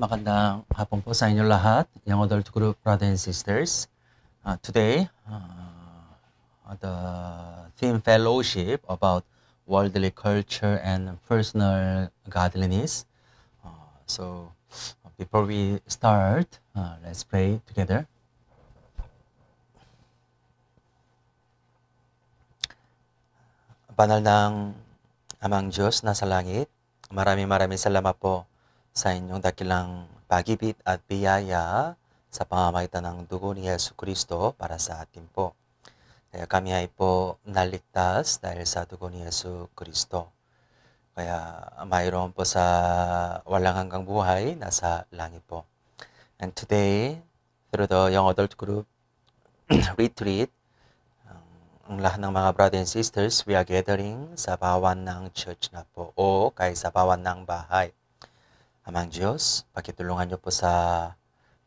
Magandang hapon po sa inyo lahat, young adult group brothers and sisters. Uh, today, uh, the theme fellowship about worldly culture and personal godliness. Uh, so, before we start, uh, let's pray together. Banal ng Amang Diyos nasa langit, maraming maraming salamat po sa inyong dakilang pagibit at biyaya sa pamamagitan ng dugo ni Yesu Kristo para sa atin po. Kaya kami ay po naligtas dahil sa dugo ni Yesu Kristo. Kaya mayroon po sa walang hanggang buhay, nasa langit po. And today, through the Young Adult Group Retreat, ang lahat ng mga brothers and sisters, we are gathering sa bawan ng church na po o kay sa bawan ng bahay. Amang Diyos, pakitulungan niyo po sa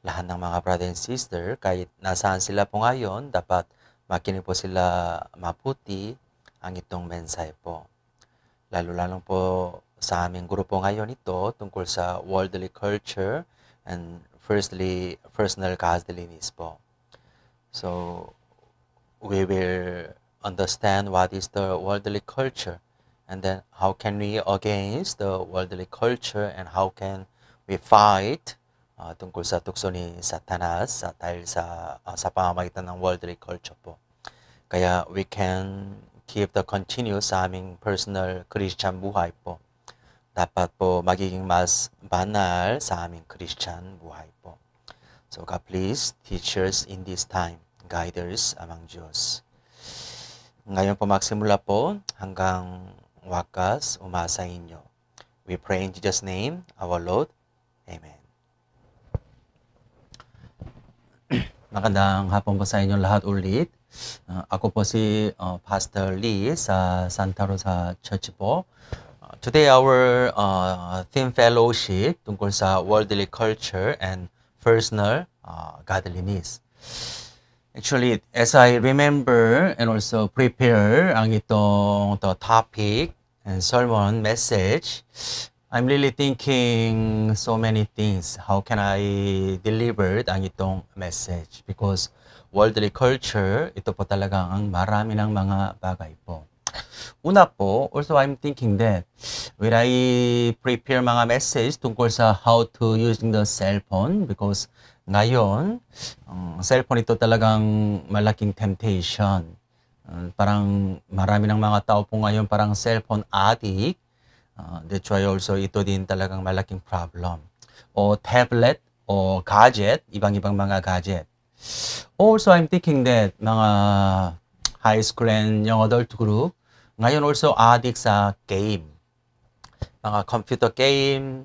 lahat ng mga brother and sister, kahit nasaan sila po ngayon, dapat makinig po sila maputi ang itong mensahe po. Lalo-lalo po sa aming grupo ngayon ito tungkol sa worldly culture and firstly, personal godliness po. So, we will understand what is the worldly culture and then how can we against the worldly culture and how can we fight uh, tungkol sa tukso ni Satanas uh, dahil sa uh, sa pamamagitan ng worldly culture po. Kaya we can keep the continuous sa aming personal Christian buhay po. Dapat po magiging mas banal sa aming Christian buhay po. So God please teach us in this time, guide us among Diyos. Ngayon po magsimula po hanggang wakas umasa inyo. We pray in Jesus' name, our Lord. Amen. Magandang hapon po sa inyo lahat ulit. Uh, ako po si uh, Pastor Lee sa Santa Rosa Church po. Uh, today our uh, theme fellowship tungkol sa worldly culture and personal uh, godliness. Actually, as I remember and also prepare ang itong the topic and sermon message, I'm really thinking so many things. How can I deliver ang itong message? Because worldly culture, ito po talaga ang marami ng mga bagay po. Una po, also I'm thinking that will I prepare mga message tungkol sa how to using the cell phone because Ngayon, ang cellphone ito talagang malaking temptation. Ah, parang marami ng mga tao po ngayon parang cellphone addict. Uh, that's why also ito din talagang malaking problem. O tablet o gadget, ibang-ibang mga gadget. Also, I'm thinking that mga high school and young adult group, ngayon also addict sa game. Mga computer game,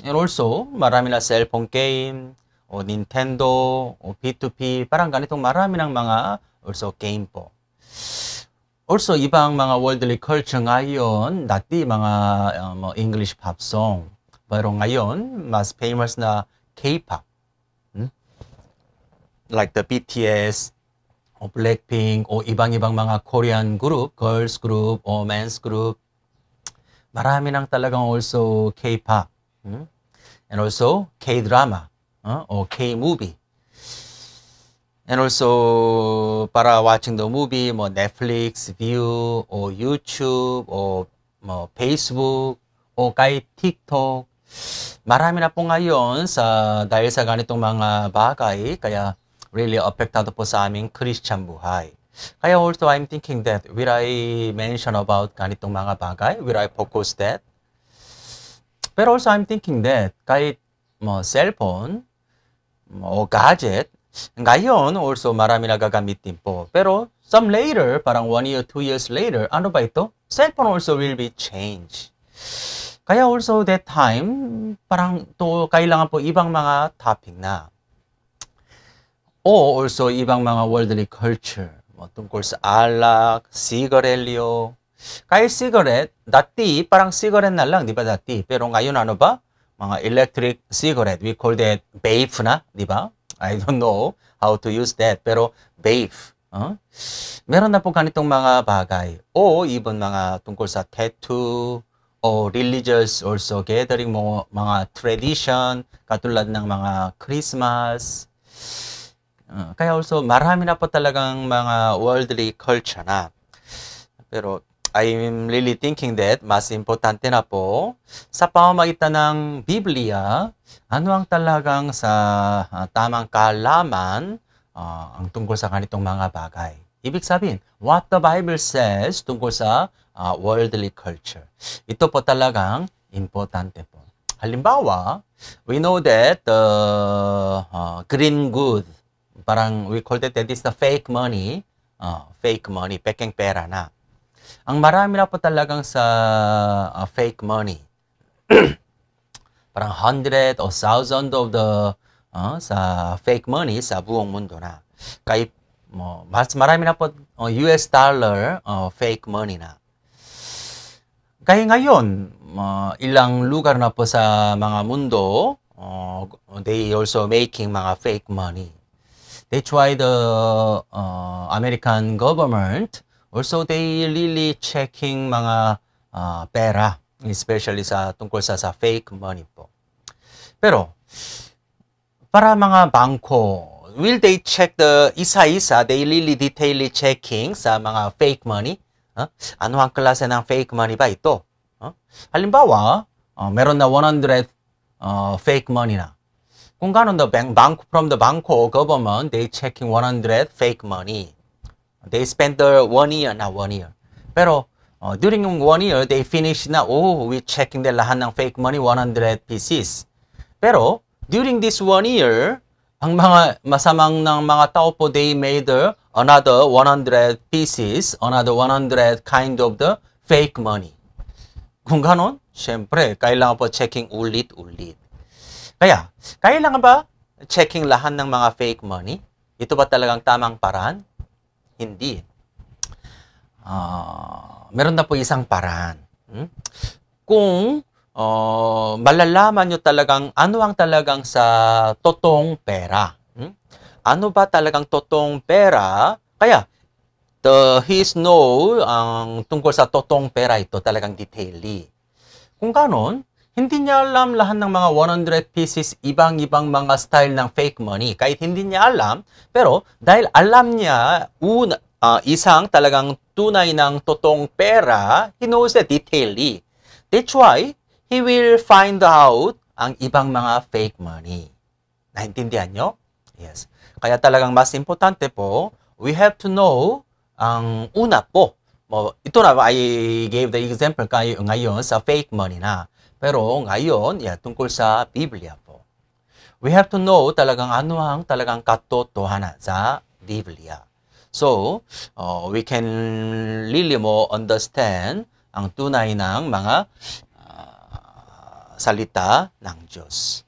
and also marami na cellphone game, o Nintendo, o P2P parang ganitong marami ng mga also game po. Also ibang mga worldly culture ngayon, dati mga English pop song. Pero ngayon, mas famous na K-pop. Like the BTS, o 블랙핑, o ibang-ibang mga Korean group, girls group, o men's group. Marami n g talagang also K-pop. And also K-drama. uh, or K movie. And also, para watching the movie, 뭐 Netflix, View, or YouTube, or 뭐 Facebook, o kay TikTok. Marami na po ngayon sa, dahil sa ganitong mga bagay, kaya really a f f e c t a d o po sa aming Christian buhay. Kaya also I'm thinking that will I mention about ganitong mga bagay? Will I focus that? Pero also I'm thinking that kahit mo cellphone oh, gadget, ngayon, also marami nagagamit din po. Pero some later, parang one year, two years later, ano ba ito? Cellphone also will be changed. Kaya also that time, parang to kailangan po ibang mga topic na. O also ibang mga worldly culture. Mo, tungkol sa alak, sigarilyo. Kahit cigarette, dati parang cigarette na lang, di ba dati? Pero ngayon ano ba? mga electric cigarette. We call that vape na, di ba? I don't know how to use that. Pero vape. Huh? Meron na po ganitong mga bagay. O even mga tungkol sa tattoo, o religious also gathering mo mga tradition katulad ng mga Christmas. Uh, kaya also marami na po talagang mga worldly culture na. Pero I'm really thinking that mas importante na po sa pamamagitan ng Biblia, ano ang talagang sa uh, tamang kalaman uh, ah, ang tungkol sa ganitong mga bagay. Ibig sabihin, what the Bible says tungkol sa uh, worldly culture. Ito po talagang importante po. Halimbawa, we know that uh, uh, green good, parang we call that, that is the fake money, uh, fake money, pekeng pera na ang marami na po talagang sa uh, fake money. Parang hundred or thousand of the uh, sa fake money sa buong mundo na. Kahit mo, uh, mas marami na po uh, oh, US dollar uh, fake money na. Kaya ngayon, uh, ilang lugar na po sa mga mundo, uh, they also making mga fake money. They try the uh, American government Also they really checking mga uh, pera, especially sa tungkol sa sa fake money po. Pero para mga bangko, will they check the isa-isa, they really detailly checking sa mga fake money? 어? ano ang klase ng fake money ba ito? 어? 하림 a 와 어, meron na 100 어, fake money na. Kung ganon the bank, bank from the banko government, they checking 100 fake money. They spent the one year, na one year. Pero, uh, during one year, they finished na, oh, we checking the lahat ng fake money, 100 pieces. Pero, during this one year, ang mga masamang ng mga tao po, they made uh, another 100 pieces, another 100 kind of the fake money. Kung ganon, syempre, kailangan po checking ulit-ulit. Kaya, kailangan ba checking lahat ng mga fake money? Ito ba talagang tamang paraan? Hindi. Uh, meron na po isang paraan. Hmm? Kung uh, malalaman nyo talagang ano ang talagang sa totoong pera. Hmm? Ano ba talagang totoong pera? Kaya, the his know ang tungkol sa totoong pera ito talagang detailly. Kung ganon, hindi niya alam lahat ng mga 100 pieces, ibang-ibang mga style ng fake money. Kahit hindi niya alam, pero dahil alam niya, una, uh, isang talagang tunay ng totoong pera, he knows the detailly. That's why he will find out ang ibang mga fake money. Naintindihan nyo? Yes. Kaya talagang mas importante po, we have to know ang una po. Ito na, I gave the example kayo ngayon sa fake money na. Pero ngayon, yeah, tungkol sa Biblia po. We have to know talagang ano ang talagang katotohana sa Biblia. So, uh, we can really more understand ang tunay ng mga uh, salita ng Diyos.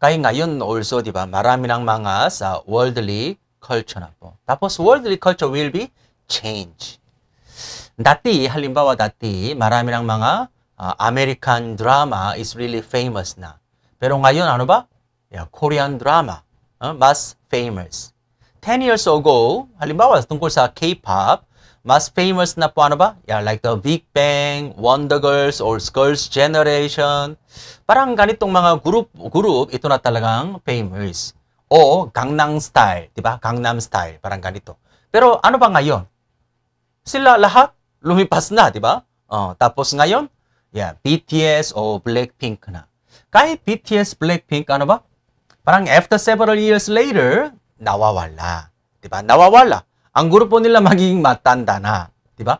Kaya ngayon also, di ba, marami ng mga sa worldly culture na po. Tapos worldly culture will be change. Dati, halimbawa dati, marami ng mga uh, American drama is really famous na. Pero ngayon ano ba? Yeah, Korean drama, uh, mas famous. 10 years ago, halimbawa tungkol sa K-pop, mas famous na po ano ba? Yeah, like the Big Bang, Wonder Girls, or Girls' Generation. Parang ganitong mga group, group ito na talagang famous. O Gangnam Style, di ba? Gangnam Style, parang ganito. Pero ano ba ngayon? Sila lahat lumipas na, di ba? Oh, tapos ngayon, Yeah, BTS or Blackpink na. Kahit BTS, Blackpink, ano ba? Parang after several years later, nawawala. Diba? Nawawala. Ang grupo nila magiging matanda na. Diba?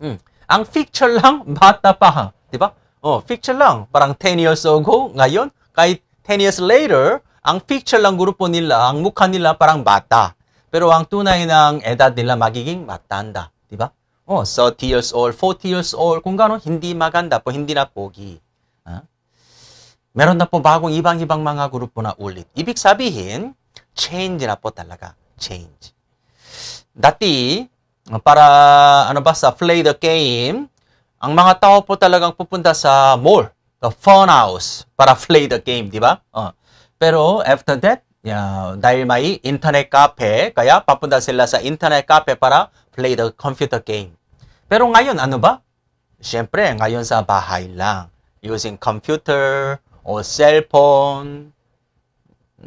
Mm. Ang picture lang, bata pa. Diba? Oh, picture lang. Parang 10 years ago, ngayon, kahit 10 years later, ang picture lang grupo nila, ang mukha nila parang bata. Pero ang tunay ng edad nila magiging matanda. Diba? Oh, 30 years old, 40 years old kung gaano hindi maganda po, hindi na pogi. Huh? Meron na po bagong ibang-ibang mga grupo na ulit. Ibig sabihin, change na po talaga. Change. Dati, para ano ba sa play the game, ang mga tao po talagang pupunta sa mall, the fun house, para play the game, di ba? Uh. Pero after that, yeah, dahil may internet cafe, kaya papunta sila sa internet cafe para play the computer game. Pero ngayon, ano ba? Siyempre, ngayon sa bahay lang. Using computer or cellphone.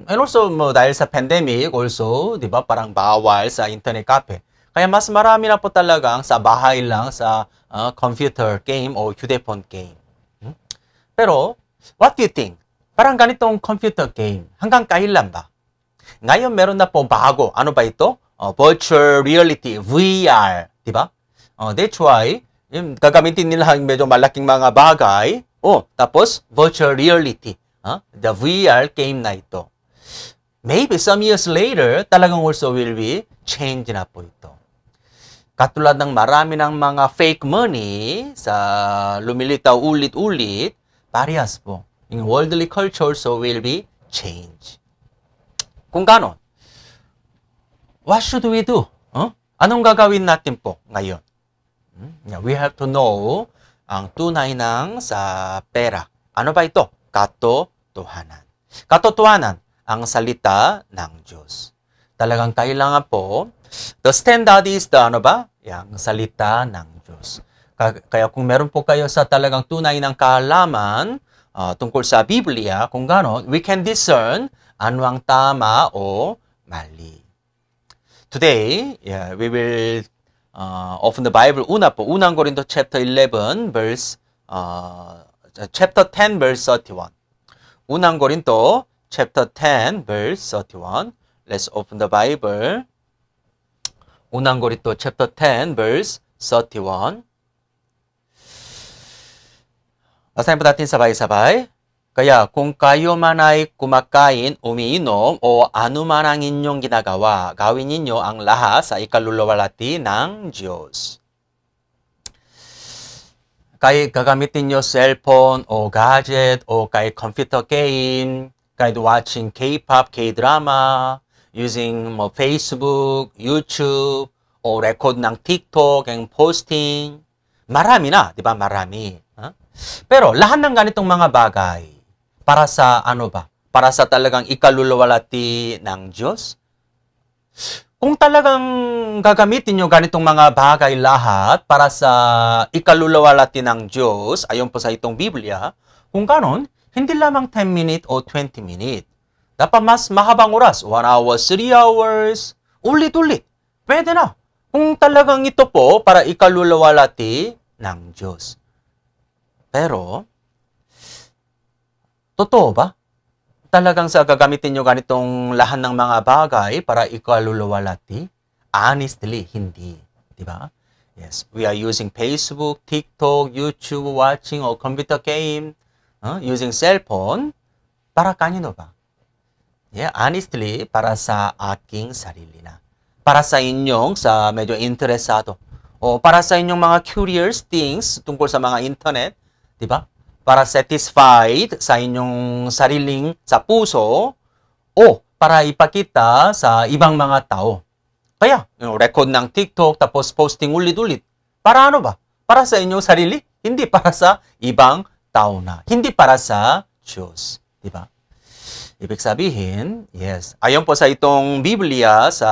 And also, mo, dahil sa pandemic also, di ba, parang bawal sa internet cafe. Kaya mas marami na po talagang sa bahay lang sa uh, computer game o hudepon game. Hmm? Pero, what do you think? Parang ganitong computer game, hanggang kailan ba? Ngayon meron na po bago. Ano ba ito? Uh, virtual reality, VR, di ba? Oh, that's why, yung, gagamitin nila yung medyo malaking mga bagay. Oh, tapos, virtual reality. Huh? The VR came na ito. Maybe some years later, talagang also will be changed na po ito. Katulad ng marami ng mga fake money sa lumilitaw ulit-ulit, parehas po. In worldly culture, so will be change. Kung ganon, what should we do? Huh? Anong gagawin natin po ngayon? Yeah, hmm? We have to know ang tunay ng sa pera. Ano ba ito? Katotohanan. Katotohanan, ang salita ng Diyos. Talagang kailangan po, the standard is the ano ba? Yang salita ng Diyos. Kaya kung meron po kayo sa talagang tunay ng kaalaman uh, tungkol sa Biblia, kung gano'n, we can discern ano ang tama o mali. Today, yeah, we will uh, of the Bible UNAP, UNAM Gorinto chapter 11 verse uh, chapter 10 verse 31. UNAM Gorinto chapter 10 verse 31. Let's open the Bible. UNAM Gorinto chapter 10 verse 31. Asaimbo datin sabai sabai. Kaya kung kayo man ay kumakain, umiinom o anuman ang inyong ginagawa, gawin ninyo ang lahat sa ikaluluwalhati ng Diyos. Kahit gagamitin nyo cellphone o gadget o kahit computer game, kahit watching K-pop, K-drama, using mo Facebook, YouTube, o record ng TikTok, ang posting, marami na, di ba? Marami. Huh? Pero lahat ng ganitong mga bagay, para sa ano ba? Para sa talagang ikaluluwalati ng Diyos? Kung talagang gagamitin nyo ganitong mga bagay lahat para sa ikaluluwalati ng Diyos, ayon po sa itong Biblia, kung ganon, hindi lamang 10 minute o 20 minute. Dapat mas mahabang oras, 1 hour, 3 hours, ulit-ulit. Pwede na. Kung talagang ito po para ikaluluwalati ng Diyos. Pero, Totoo ba? Talagang sa gagamitin nyo ganitong lahan ng mga bagay para ikaluluwalati? Honestly, hindi. Di ba? Yes, we are using Facebook, TikTok, YouTube, watching or computer game, uh, using cellphone. Para kanino ba? Yeah, honestly, para sa aking sarili na. Para sa inyong, sa medyo interesado. O para sa inyong mga curious things tungkol sa mga internet, di ba? para satisfied sa inyong sariling sa puso o para ipakita sa ibang mga tao. Kaya, yung record ng TikTok tapos posting ulit-ulit. Para ano ba? Para sa inyong sarili, hindi para sa ibang tao na. Hindi para sa Diyos. Di ba? Ibig sabihin, yes, ayon po sa itong Biblia sa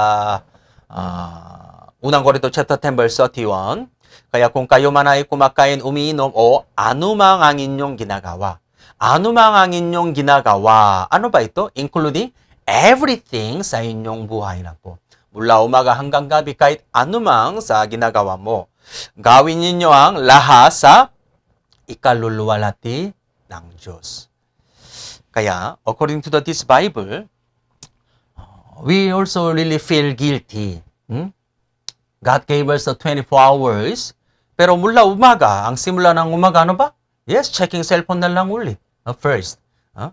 uh, unang Korinto chapter 10 verse 31, kaya kung kayo man ay kumakain, umiinom, o anumang ang inyong ginagawa. Anumang ang inyong ginagawa. Ano ba ito? Including everything sa inyong buhay na po. Mula umaga hanggang gabi kahit anumang sa ginagawa mo. Gawin ninyo ang laha sa ikaluluwalati ng Diyos. Kaya, according to this Bible, we also really feel guilty. Hmm? God gave us the 24 hours. Pero mula umaga, ang simula ng umaga, ano ba? Yes, checking cellphone na lang uli. Uh, first. Uh,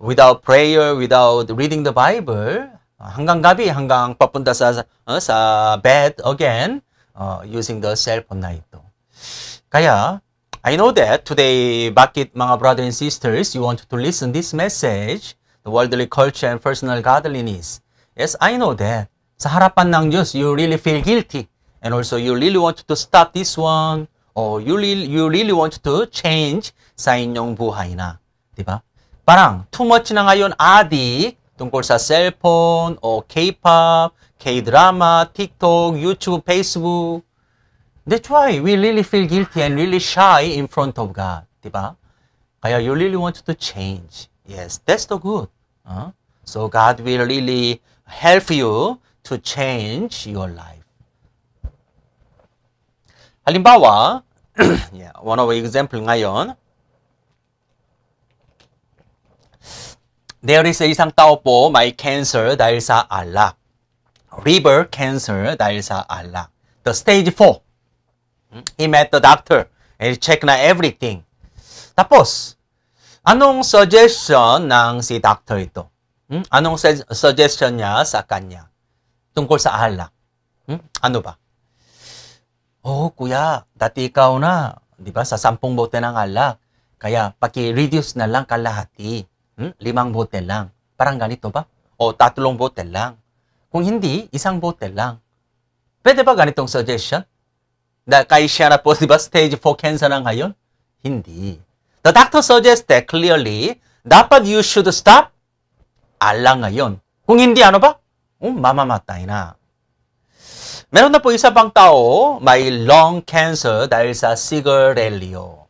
without prayer, without reading the Bible, uh, hanggang gabi, hanggang papunta sa, uh, sa bed again, uh, using the cellphone na ito. Kaya, I know that today, bakit mga brothers and sisters, you want to listen this message, the worldly culture and personal godliness. Yes, I know that sa harapan ng Diyos, you really feel guilty. And also, you really want to stop this one or you really, you really want to change sa inyong buhay na. Di ba? Parang too much na ngayon addict, tungkol sa cellphone o K-pop, K-drama, TikTok, YouTube, Facebook. That's why we really feel guilty and really shy in front of God. Di ba? Kaya you really want to change. Yes, that's the good. Uh? So God will really help you to change your life. 할린 바와 yeah, one of example ngayon. There is isang tao po m y cancer dahil sa alak. Liver cancer dahil sa alak. The stage 4. He met the doctor and check e d na everything. Tapos, anong suggestion ng si doctor ito? Anong suggestion niya sa kanya? tungkol sa ahlak. Hmm? Ano ba? Oh, kuya, dati ikaw na, di ba, sa sampung bote ng alak. Kaya, paki-reduce na lang kalahati. Hmm? Limang bote lang. Parang ganito ba? O tatlong bote lang. Kung hindi, isang bote lang. Pwede ba ganitong suggestion? Na kay siya na po, di ba, stage 4 cancer na ngayon? Hindi. The doctor suggested clearly, dapat you should stop alang ngayon. Kung hindi, ano ba? um, mamamatay na. Meron na po isa pang tao, may lung cancer dahil sa cigarello.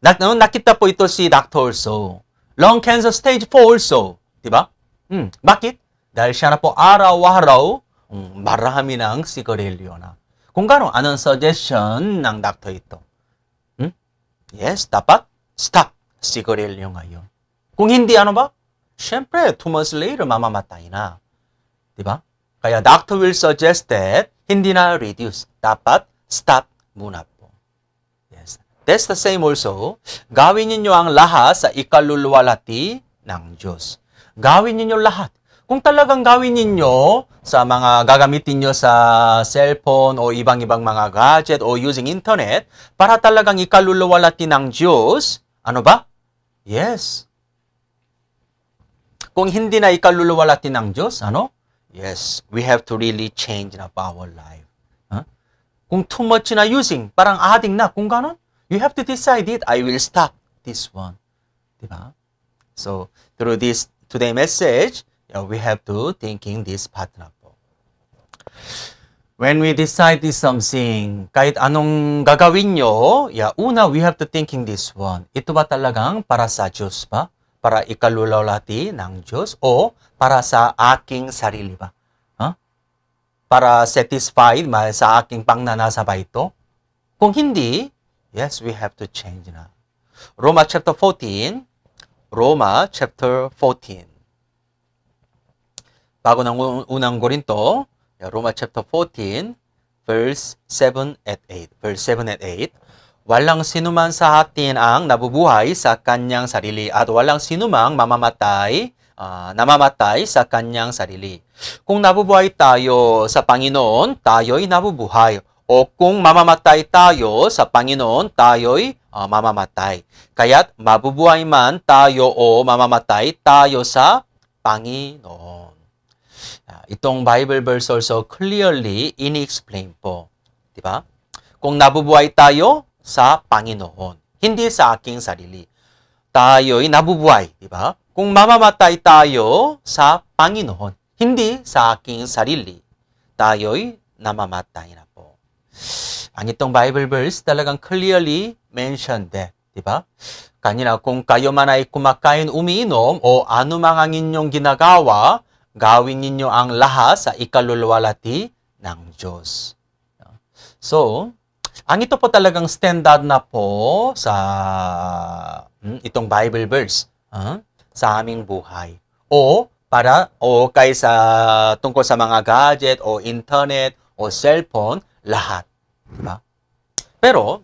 Nak nakita po ito si Dr. So. Lung cancer stage 4 also. Diba? h m Bakit? Dahil siya na po araw-araw um, marami ng sigarilyo na. Kung gano'n, anong suggestion ng doctor ito? h m Yes, dapat stop sigarilyo ngayon. Kung hindi, ano ba? Siyempre, two months later, mamamatay na. Di ba? Kaya Dr. Will suggest that hindi na reduce. Dapat stop muna po. Yes. That's the same also. Gawin ninyo ang lahat sa ikaluluwalati ng Diyos. Gawin ninyo lahat. Kung talagang gawin ninyo sa mga gagamitin nyo sa cellphone o ibang-ibang mga gadget o using internet para talagang ikaluluwalati ng Diyos, ano ba? Yes. Kung hindi na ikaluluwalati ng Diyos, ano? Yes, we have to really change up our life. Huh? Kung too much na using, parang adding na, kung ganon, you have to decide it. I will stop this one. Diba? So, through this today message, yeah, we have to thinking this partner. When we decide this something, kahit anong gagawin nyo, yeah, una, we have to thinking this one. Ito ba talagang para sa Diyos ba? para ikalulawlati ng Diyos o para sa aking sarili ba? Huh? Para satisfied ma, sa aking pangnanasa ba ito? Kung hindi, yes, we have to change na. Roma chapter 14, Roma chapter 14. Bago ng unang Korinto, Roma chapter 14, verse 7 at 8. Verse 7 at 8. Walang sinuman sa atin ang nabubuhay sa kanyang sarili at walang sinumang mamamatay, uh, namamatay sa kanyang sarili. Kung nabubuhay tayo sa Panginoon, tayo'y nabubuhay. O kung mamamatay tayo sa Panginoon, tayo'y uh, mamamatay. Kaya't mabubuhay man tayo o mamamatay tayo sa Panginoon. Ah, itong Bible verse also clearly ini-explain po. Di ba? Kung nabubuhay tayo, sa Panginoon, hindi sa aking sarili. Tayo'y nabubuhay, di ba? Kung mamamatay tayo sa Panginoon, hindi sa aking sarili, tayo'y namamatay na po. Ang itong Bible verse talagang clearly mentioned that, di ba? Kanina, kung kayo man ay kumakain, umiinom, o anumang ang inyong ginagawa, gawin ninyo ang lahat sa ikaluluwalati ng Diyos. So, ang ito po talagang standard na po sa hmm, itong Bible verse huh? Ah, sa aming buhay. O para o kaysa tungkol sa mga gadget o internet o cellphone, lahat. Diba? Pero,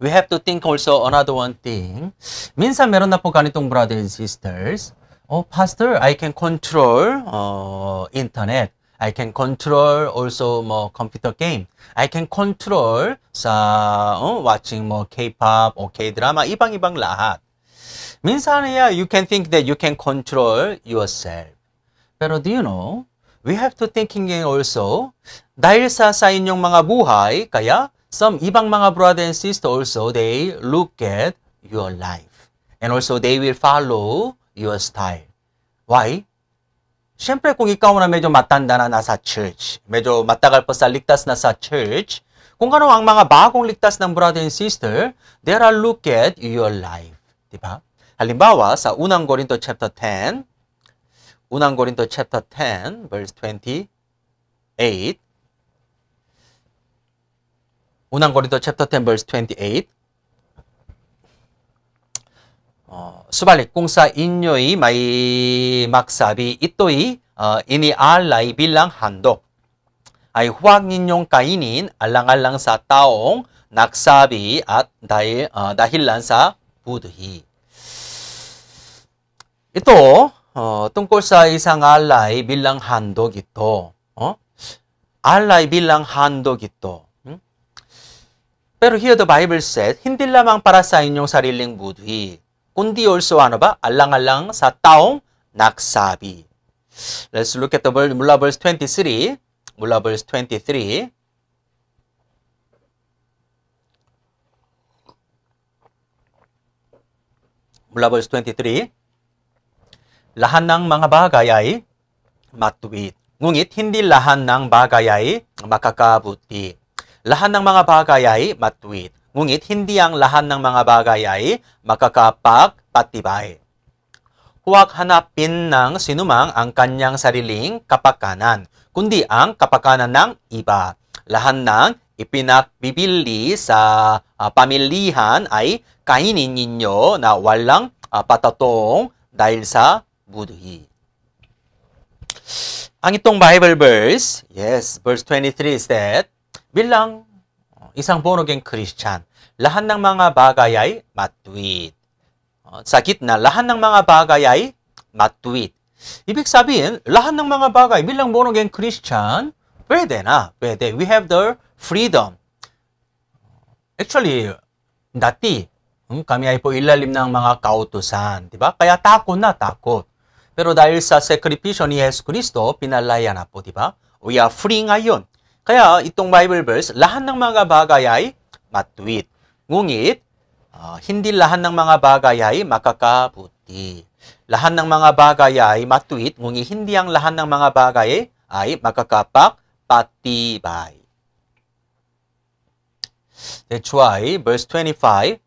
we have to think also another one thing. Minsan meron na po ganitong brothers and sisters, oh, pastor, I can control uh, internet. I can control also mo computer game. I can control sa oh, watching more K-pop or K-drama, ibang-ibang lahat. Minsan, yeah, you can think that you can control yourself. Pero do you know, we have to thinking also, dahil sa sa inyong mga buhay, kaya some ibang mga brother and sister also, they look at your life. And also, they will follow your style. Why? Sempre 공익가오나 매조 맞단다나 나사 church. 매조 맞다갈 버사 릭다스 나사 church. 공간은 왕망아 마공 릭다스 남 brother and sister. There are look at your life. Diba? Halimbawa sa unang Korinto chapter 10. Unang Korinto chapter 10 verse 28. unang Korinto chapter 10 verse 28. Subalit kung sa inyo'y may magsabi, ito'y uh, inialay bilang handok, ay huwag ninyong kainin alangalang sa taong nagsabi at dahil, uh, dahilan sa budhi. Ito, uh, tungkol sa isang alay bilang handog ito. Oh? Alay bilang handog ito. Hmm? Pero here the Bible says, hindi lamang para sa inyong sariling budhi, kundi also ano ba? a l a n g a Let's a sa taong nagsabi. n g l look at the w o r d m u l a h verse 23. m u l a h verse 23. m u l a h verse 23. Lahan ng mga bagay ay matuwid. Ngunit hindi lahan ng bagay ay makakabuti. Lahan ng mga bagay ay matuwid. Ngunit hindi ang lahat ng mga bagay ay makakapagpatibay. Huwag hanapin ng sinumang ang kanyang sariling kapakanan, kundi ang kapakanan ng iba. Lahat ng ipinakbibili sa uh, pamilihan ay kainin ninyo na walang uh, ah, patatoong dahil sa budhi. Ang itong Bible verse, yes, verse 23 is that, bilang isang born-again Christian, lahat ng mga bagay ay matuwid. Oh, sa gitna, lahat ng mga bagay ay matuwid. Ibig sabihin, lahat ng mga bagay bilang born-again Christian, pwede na, pwede. We have the freedom. Actually, dati, hmm, kami ay po ilalim ng mga kautusan, di ba? Kaya takot na takot. Pero dahil sa sacrifice ni Jesus Kristo, pinalaya na po, di ba? We are free ngayon. Kaya itong Bible verse, lahat ng mga bagay ay matuwid. Ngunit, uh, hindi lahat ng mga bagay ay makakabuti. Lahat ng mga bagay ay matuwid, ngunit hindi ang lahat ng mga bagay ay makakapagpatibay. That's why verse 25, uh,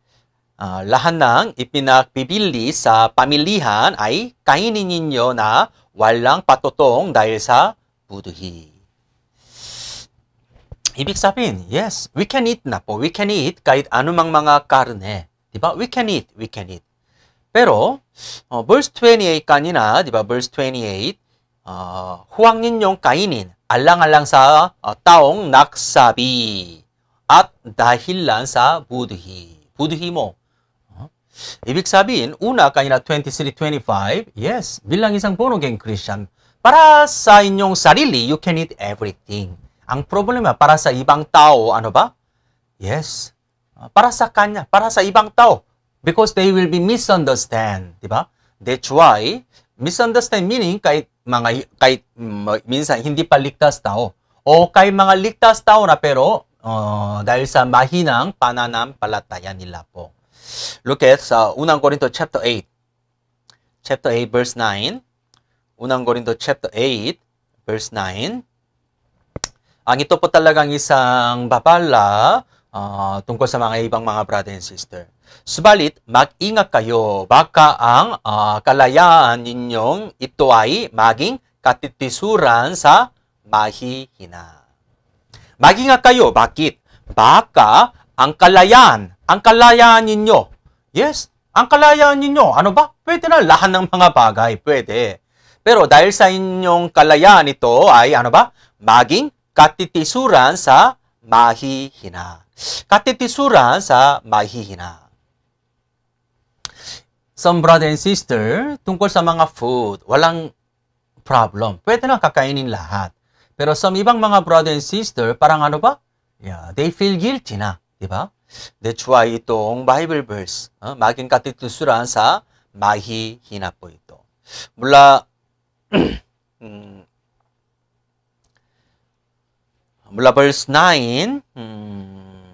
ah, lahat ng ipinagbibili sa pamilihan ay kainin ninyo na walang patotong dahil sa buduhi. Ibig sabihin, yes, we can eat na po. We can eat kahit anumang mga karne. Diba? We can eat, we can eat. Pero, 어, oh, verse 28 kanina, diba? verse 28, 어, ah, huwangin yung kainin, alang-alang sa uh, taong naksabi at dahilan sa buduhi. Buduhi mo. Uh, ibig sabihin, una kanina 23-25, yes, bilang isang born-again Christian, para sa inyong sarili, you can eat everything. Ang problema para sa ibang tao, ano ba? Yes. Para sa kanya, para sa ibang tao. Because they will be misunderstand, di ba? That's why, misunderstand meaning kahit mga kahit mm, minsan hindi pa ligtas tao o kay mga ligtas tao na pero uh, dahil sa mahinang pananampalataya nila po. Look at sa uh, unang Korinto chapter 8. Chapter 8 verse 9. Unang Korinto chapter 8 verse 9. Ang ito po talagang isang babala uh, tungkol sa mga ibang mga brother and sister. Subalit, mag-ingat kayo. Baka ang uh, kalayaan ninyong ito ay maging katitisuran sa mahihina. Mag-ingat kayo. Bakit? Baka ang kalayaan, ang kalayaan ninyo. Yes, ang kalayaan ninyo. Ano ba? Pwede na lahat ng mga bagay. Pwede. Pero dahil sa inyong kalayaan ito ay ano ba? Maging katitisuran sa mahihina. Katitisuran sa mahihina. Some brother and sister, tungkol sa mga food, walang problem. Pwede na kakainin lahat. Pero some ibang mga brother and sister, parang ano ba? Yeah, they feel guilty na. Di ba? That's why itong Bible verse, uh, maging katitisuran sa mahihina po ito. Mula um, Mula verse 9, hmm,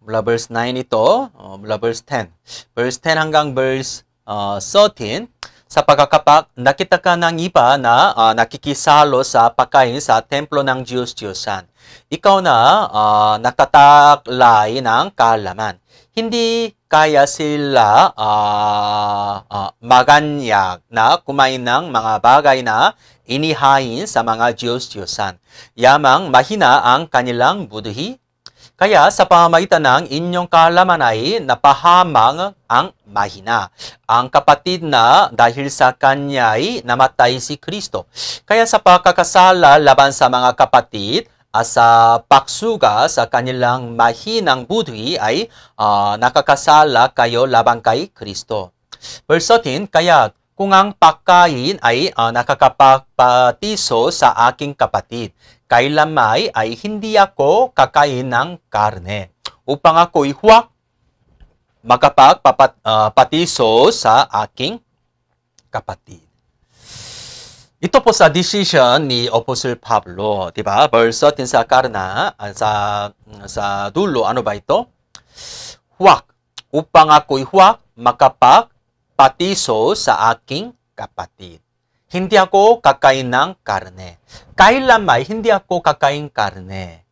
mula verse 9 ito, oh, mula verse 10. Verse 10 hanggang verse uh, ah, 13, sa pagkakapak, nakita ka ng iba na uh, nakikisalo sa pagkain sa templo ng Diyos-Diyosan. Ikaw na uh, nakataklay ng kalaman. Hindi kaya sila uh, uh, maganyag na kumain ng mga bagay na inihain sa mga Diyos-Diyosan. Yamang mahina ang kanilang buduhi. kaya sa pamamagitan ng inyong kalaman ay napahamang ang mahina. Ang kapatid na dahil sa kanya namatay si Kristo. Kaya sa pagkakasala laban sa mga kapatid, sa paksuga sa kanilang mahinang buduhi ay uh, nakakasala kayo laban kay Kristo. Verse 13, kaya kung ang pagkain ay uh, nakakapagpatiso sa aking kapatid. Kay lamay ay hindi ako kakain ng karne. Upang ako'y huwag makapagpatiso ah, uh, sa aking kapatid. Ito po sa decision ni Apostle Pablo, 'di ba? Verse 13 sa karna ah, sa sa dulo, ano ba ito? Huwag upang ako'y huwag makapag patiso sa aking kapatid. Hindi ako kakain ng karne. Kahit lamay, hindi ako kakain karne.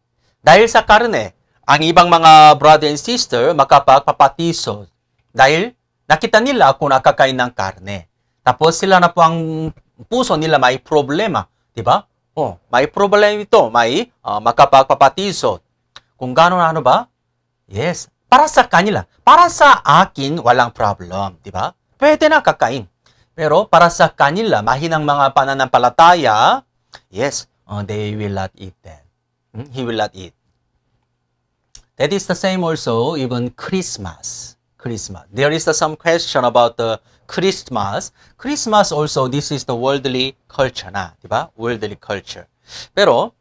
Dahil sa karne, ang ibang mga brother and sister makapagpapatiso. Dahil nakita nila ako nakakain ng karne. Tapos sila na po ang puso nila may problema. Diba? Oh, may problema ito. May uh, makapagpapatiso. Kung gano'n ano ba? Yes. Para sa kanila. Para sa akin, walang problem. Diba? pwede na kakain. Pero para sa kanila, mahinang mga pananampalataya, yes, oh, they will not eat then. Hmm? He will not eat. That is the same also even Christmas. Christmas. There is some question about the Christmas. Christmas also, this is the worldly culture na, di ba? Worldly culture. Pero,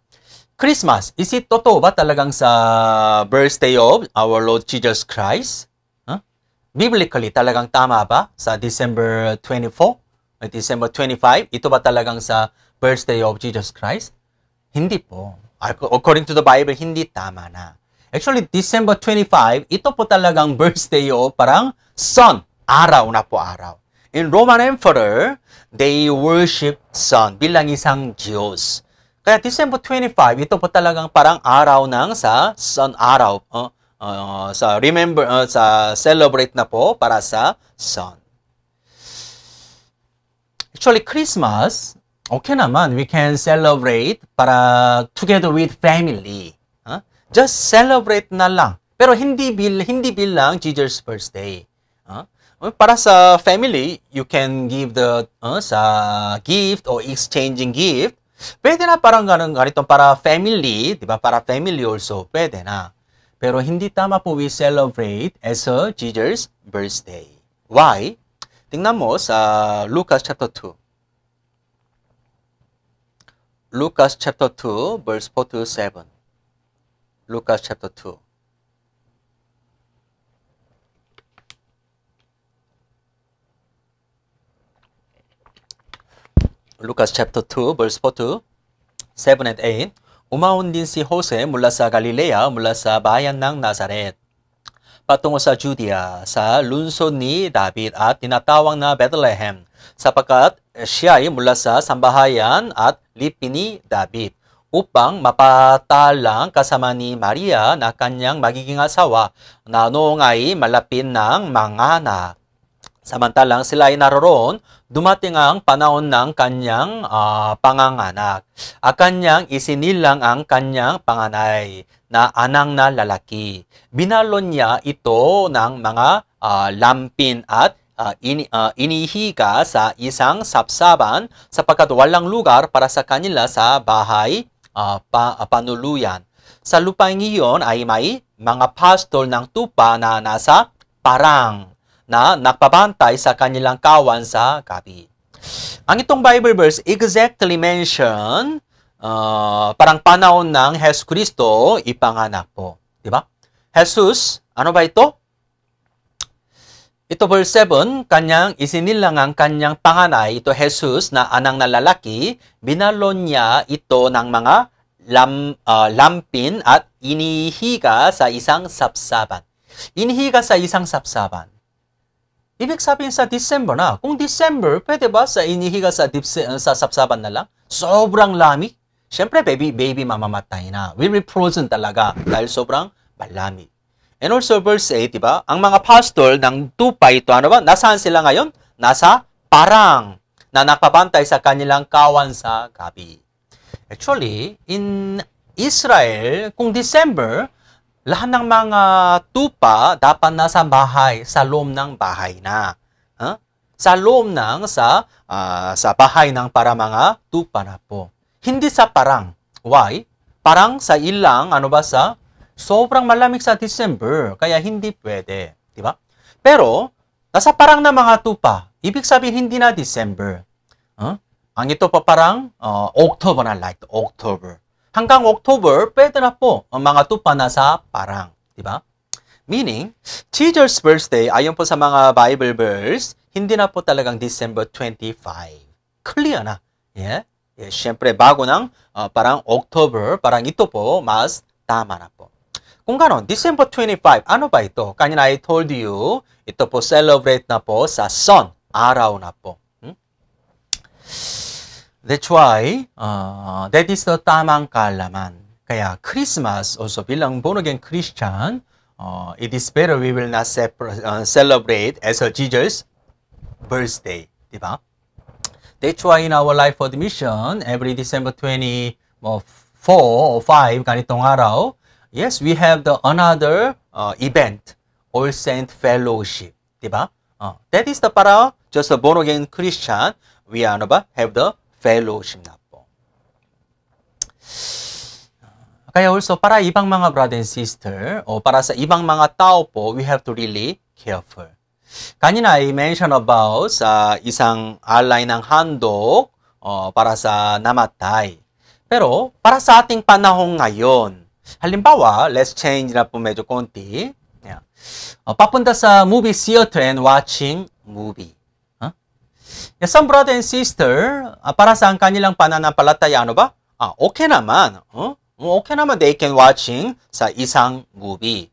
Christmas, is it totoo ba talagang sa birthday of our Lord Jesus Christ? biblically talagang tama ba sa December 24 at December 25? Ito ba talagang sa birthday of Jesus Christ? Hindi po. According to the Bible, hindi tama na. Actually, December 25, ito po talagang birthday o parang sun. Araw na po araw. In Roman Emperor, they worship sun bilang isang Diyos. Kaya December 25, ito po talagang parang araw ng sa sun araw. Uh, uh, sa remember uh, sa celebrate na po para sa son. Actually Christmas, okay naman, we can celebrate para together with family. Huh? Ah, just celebrate na lang. Pero hindi bil hindi bilang Jesus birthday. Huh? Para sa family, you can give the uh, sa gift or exchanging gift. Pwede na parang ganun, ganitong para family, di ba? Para family also, pwede na. Pero hindi tama po we celebrate as a Jesus birthday. Why? Tingnan mo sa Lucas chapter 2. Lucas chapter 2 verse 4 to 7. Lucas chapter 2. Lucas chapter 2 verse 4 to 7 and 8. Umahon din si Jose mula sa Galilea mula sa bayan ng Nazaret patungo sa Judea sa lungsod ni David at tinatawang na Bethlehem sapagkat siya ay mula sa sambahayan at lipi ni David upang mapatalang kasama ni Maria na kanyang magiging asawa na noong ay malapit ng mga anak. Samantalang sila ay naroroon, dumating ang panahon ng kanyang uh, panganganak. At kanyang isinilang ang kanyang panganay na anang na lalaki. Binalon niya ito ng mga uh, lampin at uh, ah, in, uh, inihika sa isang sapsaban sapagkat walang lugar para sa kanila sa bahay uh, pa, uh, panuluyan. Sa lupang iyon ay may mga pastol ng tupa na nasa parang na nakpapantay sa kanilang kawan sa gabi. Ang itong Bible verse exactly mention uh, parang panahon ng Jesus Kristo ipanganak po. Di ba? Jesus, ano ba ito? Ito verse 7, kanyang isinilang ang kanyang panganay, ito Jesus na anang na lalaki, binalo niya ito ng mga lam, uh, lampin at inihiga sa isang sapsaban. Inihiga sa isang sapsaban. Ibig sabihin sa December na, kung December, pwede ba sa inihiga sa, dipse, uh, sa sapsapan na lang? Sobrang lamig. Siyempre, baby, baby mamamatay na. Will be frozen talaga dahil sobrang malamig. And also verse 8, di ba? Ang mga pastor ng tupay ito, ano ba? Nasaan sila ngayon? Nasa parang na nakabantay sa kanilang kawan sa gabi. Actually, in Israel, kung December, lahat ng mga tupa dapat nasa bahay, sa loob ng bahay na. Huh? Sa loob ng, sa, uh, sa bahay ng para mga tupa na po. Hindi sa parang. Why? Parang sa ilang, ano ba sa, sobrang malamig sa December, kaya hindi pwede. Di ba? Pero, nasa parang na mga tupa, ibig sabihin hindi na December. Huh? Ang ito pa parang uh, October na like, October hanggang October, pwede na po ang mga tupa na sa parang. Di ba? Meaning, Teacher's Birthday, ayon po sa mga Bible verse, hindi na po talagang December 25. Clear na. Yeah? yeah Siyempre, bago ng uh, parang October, parang ito po, mas tama na po. Kung ganon, December 25, ano ba ito? Kanina I told you, ito po celebrate na po sa sun, araw na po. Hmm? That's why uh, that is the tamang kalaman. Kaya Christmas also bilang born again Christian, uh, it is better we will not uh, celebrate as a Jesus birthday, deba. That's why in our life for the mission, every December 24 uh, or 5 ganitong araw, yes, we have the another uh, event, All Saint Fellowship, deba. Uh, that is the para just a born again Christian, we are ba, have the fellowship na po. Kaya also, para ibang mga brother and sister, o para sa ibang mga tao po, we have to really careful. Kanina I mentioned about sa isang alay ng handog uh, para sa namatay. Pero para sa ating panahon ngayon, halimbawa, let's change na po medyo konti. Yeah. Uh, papunta sa movie theater and watching movie. Yes, some brother and sister, uh, para sa ang kanilang pananampalataya, ano ba? Ah, okay naman. Huh? Oh. Mm, okay naman, they can watching sa isang movie.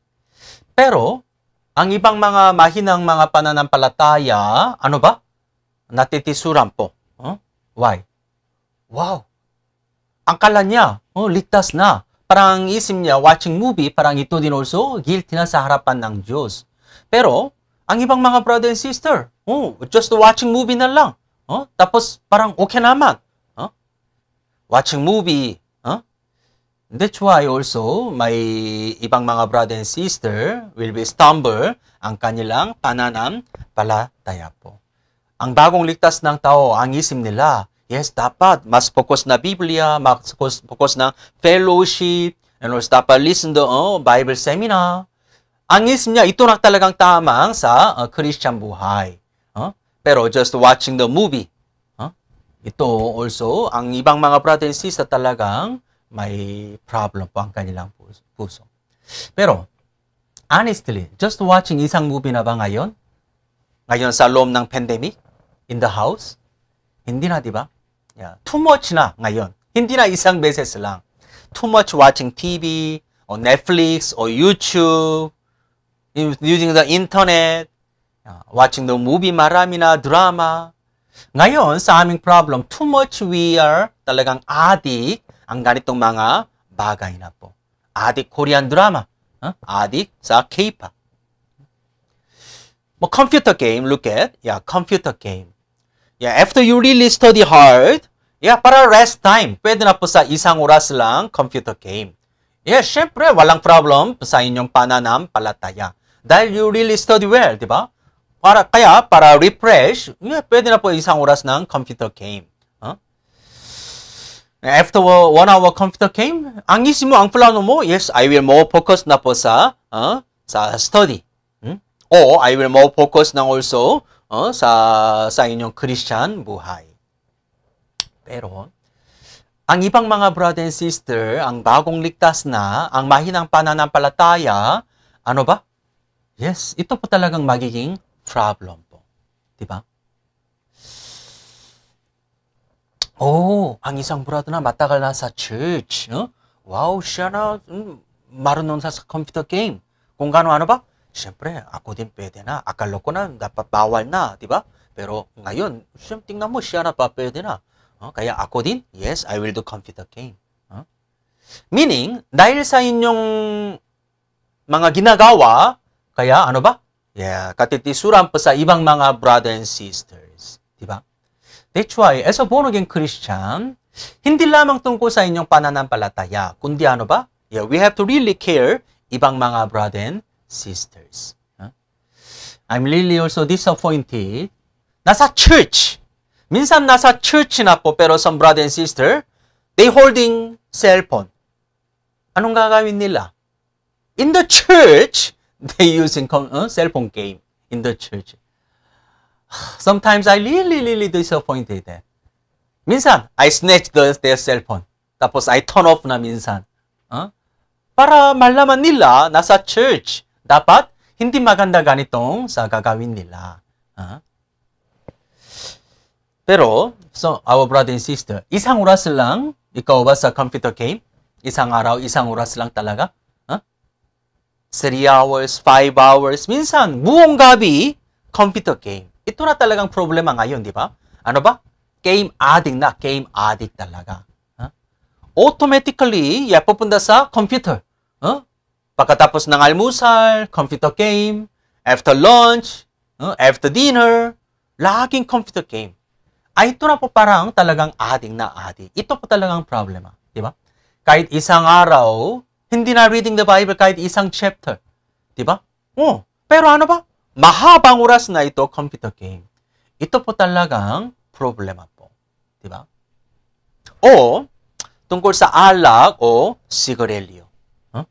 Pero, ang ibang mga mahinang mga pananampalataya, ano ba? Natitisuran po. Huh? Oh. Why? Wow! Akala niya, oh, ligtas na. Parang isim niya, watching movie, parang ito din also, guilty na sa harapan ng Diyos. Pero, ang ibang mga brother and sister. Oh, just watching movie na lang. Oh, tapos parang okay naman. Oh? Watching movie. Oh? That's why also may ibang mga brother and sister will be stumble ang kanilang pananam palataya po. Ang bagong ligtas ng tao, ang isip nila, yes, dapat mas focus na Biblia, mas focus, focus na fellowship, and also dapat listen to oh, Bible seminar, ang ism niya, ito na talagang tamang sa uh, Christian buhay. Uh, pero just watching the movie, uh, ito also, ang ibang mga brother and sister talagang may problem po ang kanilang puso. Pero, honestly, just watching isang movie na ba ngayon? Ngayon sa loob ng pandemic? In the house? Hindi na, di ba? Yeah. Too much na ngayon. Hindi na isang beses lang. Too much watching TV, or Netflix, or YouTube, using the internet, watching the movie maramina drama. Ngayon, sa aming problem, too much we are talagang adik ang ganitong mga bagay na po. Adik o r e a n drama, a d i sa K-pop. 뭐 computer game, look at, yeah, computer game. Yeah, after you really study hard, yeah, para rest time, pwede na po sa isang oras lang computer game. Yeah, syempre, walang problem sa inyong pananampalataya. Dahil you really study well, di ba? Para, kaya, para refresh, yeah, pwede na po isang oras ng computer game. Huh? After one hour computer game, ang isip mo, ang plano mo, yes, I will more focus na po sa, uh, sa study. Hmm? Or I will more focus na also uh, sa, sa inyong Christian buhay. Pero, ang ibang mga brother and sister, ang bagong ligtas na, ang mahinang pananampalataya, ano ba? Yes, ito po talagang magiging problem po. Di ba? Oh, ang isang brado na matagal na sa church. No? Wow, siya na um, marunong sa computer game. Kung gaano ano ba? Siyempre, ako din pwede na. Akala ko na, dapat bawal na, di ba? Pero ngayon, siyempre, tingnan mo, siya na pa pwede na. Oh, kaya ako din, yes, I will do computer game. Huh? Meaning, dahil sa inyong mga ginagawa, kaya ano ba? Yeah, katitisuran pa sa ibang mga brother and sisters. Di ba? That's why, as a born-again Christian, hindi lamang tungkol sa inyong pananampalataya, kundi ano ba? Yeah, we have to really care ibang mga brother and sisters. Huh? I'm really also disappointed. Nasa church. Minsan nasa church na po, pero some brother and sister, they holding cellphone. Anong gagawin nila? In the church, They using uh, cell phone game in the church. Sometimes I really, really disappointed t h m i n s a n I snatch the, their cell phone. Tapos I turn off na minsan. Uh? Para malaman nila na sa church, dapat hindi maganda ganitong sa gagawin nila. Pero, so our brother and sister, isang oras lang, ikaw ba sa computer game? Isang araw, isang oras lang talaga? 3 hours, 5 hours, minsan buong gabi, computer game. Ito na talagang problema ngayon, di ba? Ano ba? Game addict na, game addict talaga. Huh? Automatically, yeah, pupunta sa computer. Huh? Pagkatapos ng almusal, computer game, after lunch, huh? after dinner, laging computer game. Ay, ah, ito na po parang talagang addict na addict. Ito po talagang problema, di ba? Kahit isang araw, hindi na reading the Bible kahit isang chapter. Di ba? Oh, pero ano ba? Mahabang oras na ito computer game. Ito po talagang problema po. Di ba? O, tungkol sa alak o sigarilyo. Huh?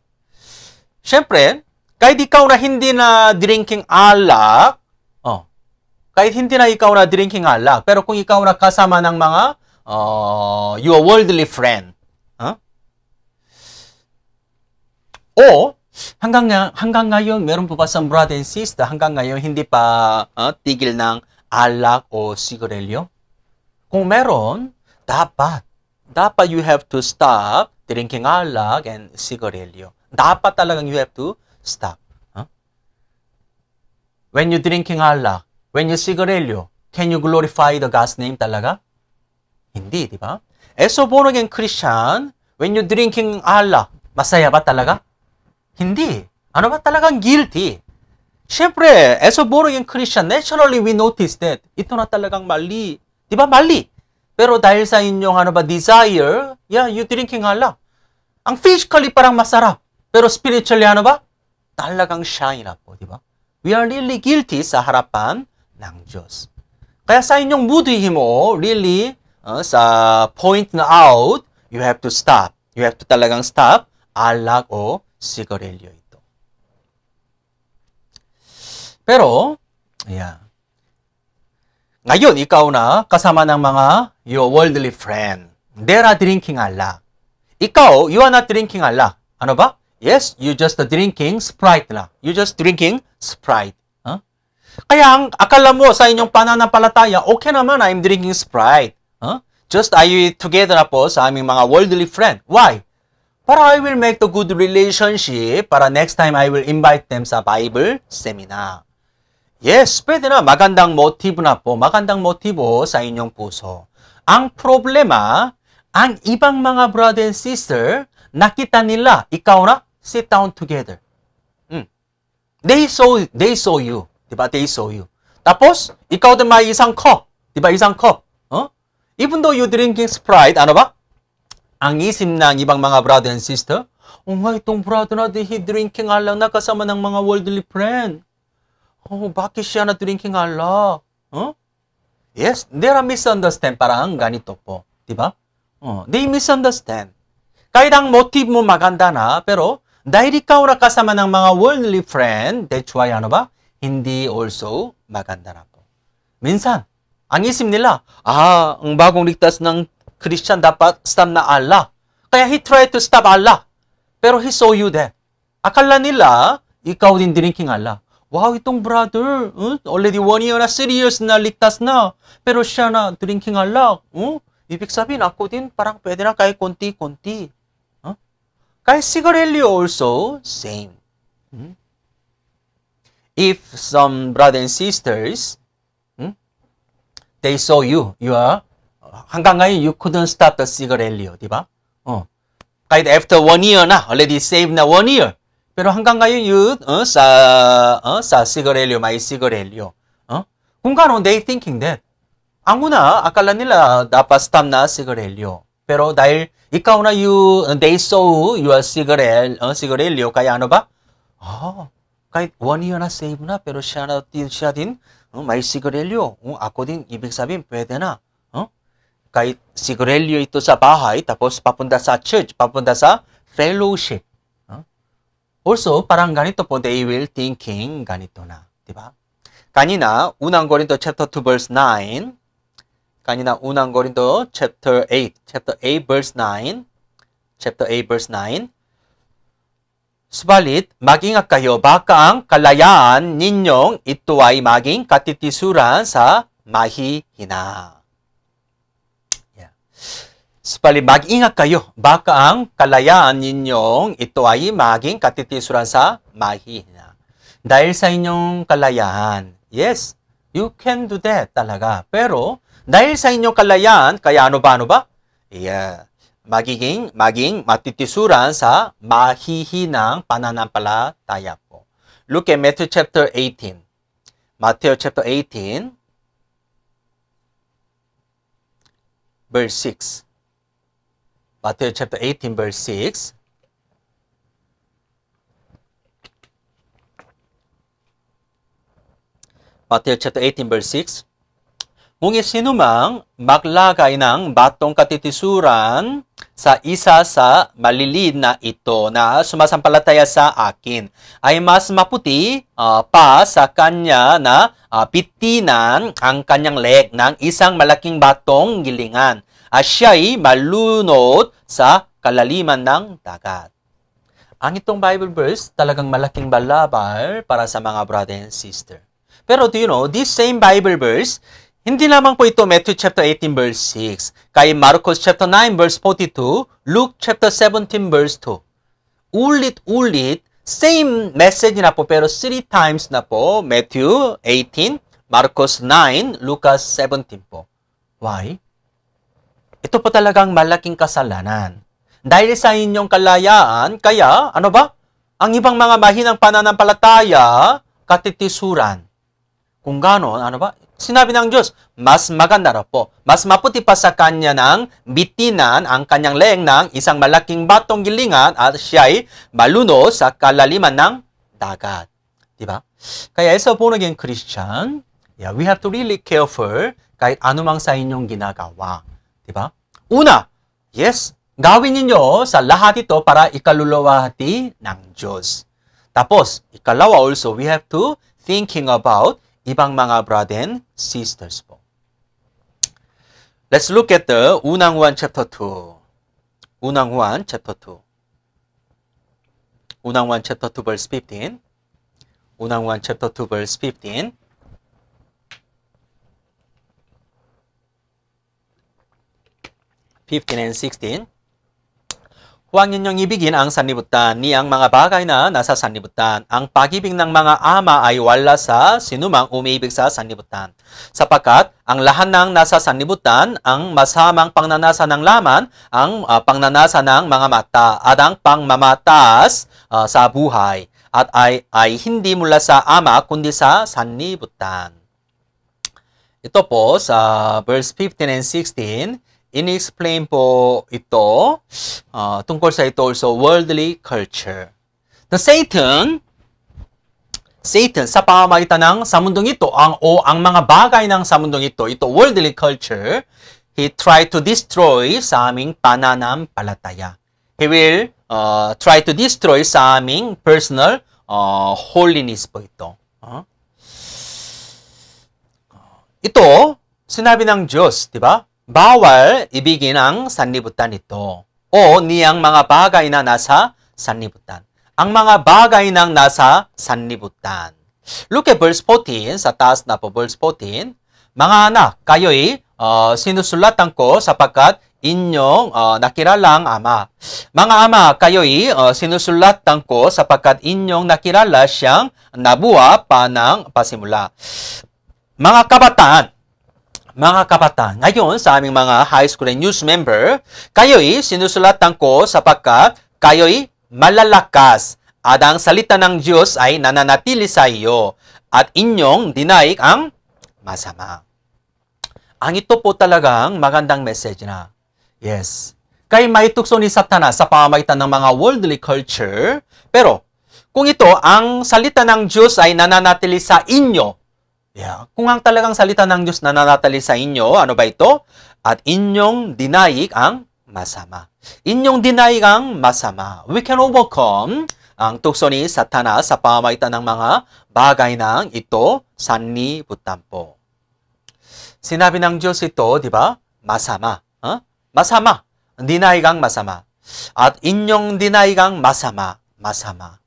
Siyempre, kahit ikaw na hindi na drinking alak, oh, kahit hindi na ikaw na drinking alak, pero kung ikaw na kasama ng mga uh, your worldly friend, huh? O, hanggang, nga, hanggang ngayon, meron po ba sa brother and sister, hanggang ngayon, hindi pa uh, tigil ng alak o sigarilyo? Kung meron, dapat. Dapat you have to stop drinking alak and sigarilyo. Dapat talagang you have to stop. Huh? When you drinking alak, when you sigarilyo, can you glorify the God's name talaga? Hindi, di ba? As eh, a born again Christian, when you drinking alak, masaya ba talaga? Hindi. Ano ba talagang guilty? Siyempre, as a born-again Christian, naturally we notice that ito na talagang mali. Di ba mali? Pero dahil sa inyong ano ba, desire, yeah, you drinking hala. Ang physically parang masarap. Pero spiritually ano ba? Talagang shine na po, di ba? We are really guilty sa harapan ng Diyos. Kaya sa inyong budihin mo, really, uh, sa point na out, you have to stop. You have to talagang stop, alag o si Corelio ito. Pero, ayan. Ngayon, ikaw na kasama ng mga your worldly friend. They are drinking a Ikaw, you are not drinking a Ano ba? Yes, you just drinking Sprite la. You just drinking Sprite. Huh? Kaya ang akala mo sa inyong pananampalataya, okay naman, I'm drinking Sprite. Huh? Just are you together na po sa aming mga worldly friend. Why? But I will make the good relationship. But next time I will invite them to Bible seminar. Yes, pwede na. Magandang motibo na po. Magandang motibo sa inyong puso. Ang problema, ang ibang mga brother and sister, nakita nila, ikaw na, sit down together. Mm. They saw, they saw you. Diba? They saw you. Tapos, ikaw din may isang cup. Diba? Isang cup. 어? Even though you drinking Sprite, ano ba? Ang isip ng ibang mga brother and sister, Oh nga, itong brother natin, he drinking ala na kasama ng mga worldly friend. Oh, bakit siya na drinking ala? Huh? Yes, there are misunderstand. Parang ganito po. Diba? Oh, they misunderstand. Kahit ang motive mo maganda na, pero dahil ikaw na kasama ng mga worldly friend, that's why ano ba? Hindi also maganda na po. Minsan, ang isip nila, ah, ang bagong ligtas ng Christian dapat stamp na Allah. Kaya he tried to stamp Allah. Pero he saw you there. Akala nila, ikaw din drinking Allah. Wow, itong brother, uh, already one year na serious na, ligtas na. Pero siya na drinking Allah. Uh, ibig sabihin, ako din parang pwede na kahit konti-konti. Huh? Kahit sigarilyo also, same. Hmm? If some brother and sisters, hmm, they saw you, you are 한강가에 you couldn't stop the seagull alley 어디 봐? 어. 그러니까 after one year 나 already saved 나 one year. pero 한강가에 you 어, sa 어, sa s e a g e l l alley my s e a g u r e alley. 어? Kung g a n o they thinking that anguna akala nila dapat stop na seagull alley. pero dahil ikaw na you they saw your c s e a r e l l uh, seagull alley kaya ano ba? o k a i t one year na save na pero siya na siya din my seagull alley. Uh, ako din ibig s a b i h i pwede na. kahit sigurelyo ito sa bahay, tapos papunta sa church, papunta sa fellowship. Also, parang ganito po, they will thinking ganito na. Di ba? Kanina, unang Korinto chapter 2 verse 9, kanina unang Korinto chapter 8, chapter 8 verse 9, chapter 8 verse 9, Subalit, magingat kayo baka ang kalayaan ninyong ito ay maging katitisuran sa mahihina. Palibag, ingat kayo, baka ang kalayaan ninyong ito ay maging katitisuran sa mahina. Dahil sa inyong kalayaan, yes, you can do that talaga. Pero, dahil sa inyong kalayaan, kaya ano ba, ano ba? Yeah, magiging, maging matitisuran sa mahihinang pananampalataya po. Look at Matthew chapter 18. Matthew chapter 18, verse 6. Matthew chapter 18 verse 6. Matthew chapter 18 verse 6. Ngunit sinumang maglagay ng batong katitisuran sa isa sa malilid na ito na sumasampalataya sa akin ay mas maputi uh, pa sa kanya na uh, pitinan ang kanyang leg ng isang malaking batong gilingan at siya'y malunod sa kalaliman ng dagat. Ang itong Bible verse talagang malaking balabal para sa mga brother and sister. Pero do you know, this same Bible verse, hindi lamang po ito Matthew chapter 18 verse 6, kay Marcos chapter 9 verse 42, Luke chapter 17 verse 2. Ulit-ulit, same message na po pero three times na po, Matthew 18, Marcos 9, Lucas 17 po. Why? Ito po talagang malaking kasalanan. Dahil sa inyong kalayaan, kaya, ano ba? Ang ibang mga mahinang pananampalataya, katitisuran. Kung gano'n, ano ba? Sinabi ng Diyos, mas maganda raw po. Mas maputi pa sa kanya ng bitinan ang kanyang leeng ng isang malaking batong gilingan at siya'y maluno sa kalaliman ng dagat. Diba? Kaya isa po naging Christian, yeah, we have to really careful kahit anumang sa inyong ginagawa. Di ba? Una, yes, gawin ninyo sa lahat ito para ikaluluwati ng Diyos. Tapos, ikalawa also, we have to thinking about ibang mga brother and sisters po. Let's look at the Unang 1 chapter 2. Unang 1 chapter 2. Unang 1 chapter 2 verse 15. Unang 1 chapter 2 verse 15. 15 and 16. Huangyunyong ibigin ang sanlibutan ang mga bagay na nasa sanlibutan. Ang pag-ibig ng mga ama ay wala sa sinumang umiibig sa sanlibutan. Sapagkat ang lahat ng nasa sanlibutan, ang masamang pangnanasa ng laman, ang uh, ah, pangnanasa ng mga mata, at ang pangmamatas uh, sa buhay, at ay, ay hindi mula sa ama kundi sa sanlibutan. Ito po sa ah, verse 15 and 16, in-explain po ito uh, tungkol sa ito also worldly culture. The Satan Satan sa pamamagitan ng sa mundong ito ang o ang mga bagay ng sa mundong ito ito worldly culture he try to destroy sa aming pananampalataya. He will uh, try to destroy sa aming personal uh, holiness po ito. Huh? Ito, sinabi ng Diyos, di ba? Bawal ibigin ang sanlibutan ito o niyang mga bagay na nasa sanlibutan. Ang mga bagay ng nasa sanlibutan. Look at verse 14, sa taas na po verse 14. Mga anak, kayo'y uh, sinusulatan ko sapagkat inyong uh, ah, nakilalang ama. Mga ama, kayo'y uh, sinusulatan ko sapagkat inyong nakilala siyang nabuwa pa ng pasimula. Mga kabataan, mga kabata, ngayon sa aming mga high school news member, kayo'y sinusulatan ko sapagkat kayo'y malalakas at ang salita ng Diyos ay nananatili sa iyo at inyong dinaik ang masama. Ang ito po talagang magandang message na. Yes. Kay maitukso ni Satanas sa pamamagitan ng mga worldly culture, pero kung ito ang salita ng Diyos ay nananatili sa inyo Yeah. Kung ang talagang salita ng Diyos na nanatali sa inyo, ano ba ito? At inyong dinaik ang masama. Inyong dinaik ang masama. We can overcome ang tukso ni Satanas sa pamamagitan ng mga bagay ng ito sa nibutampo. Sinabi ng Diyos ito, di ba? Masama. Huh? Masama. Dinaik ang masama. At inyong dinaik ang masama. Masama.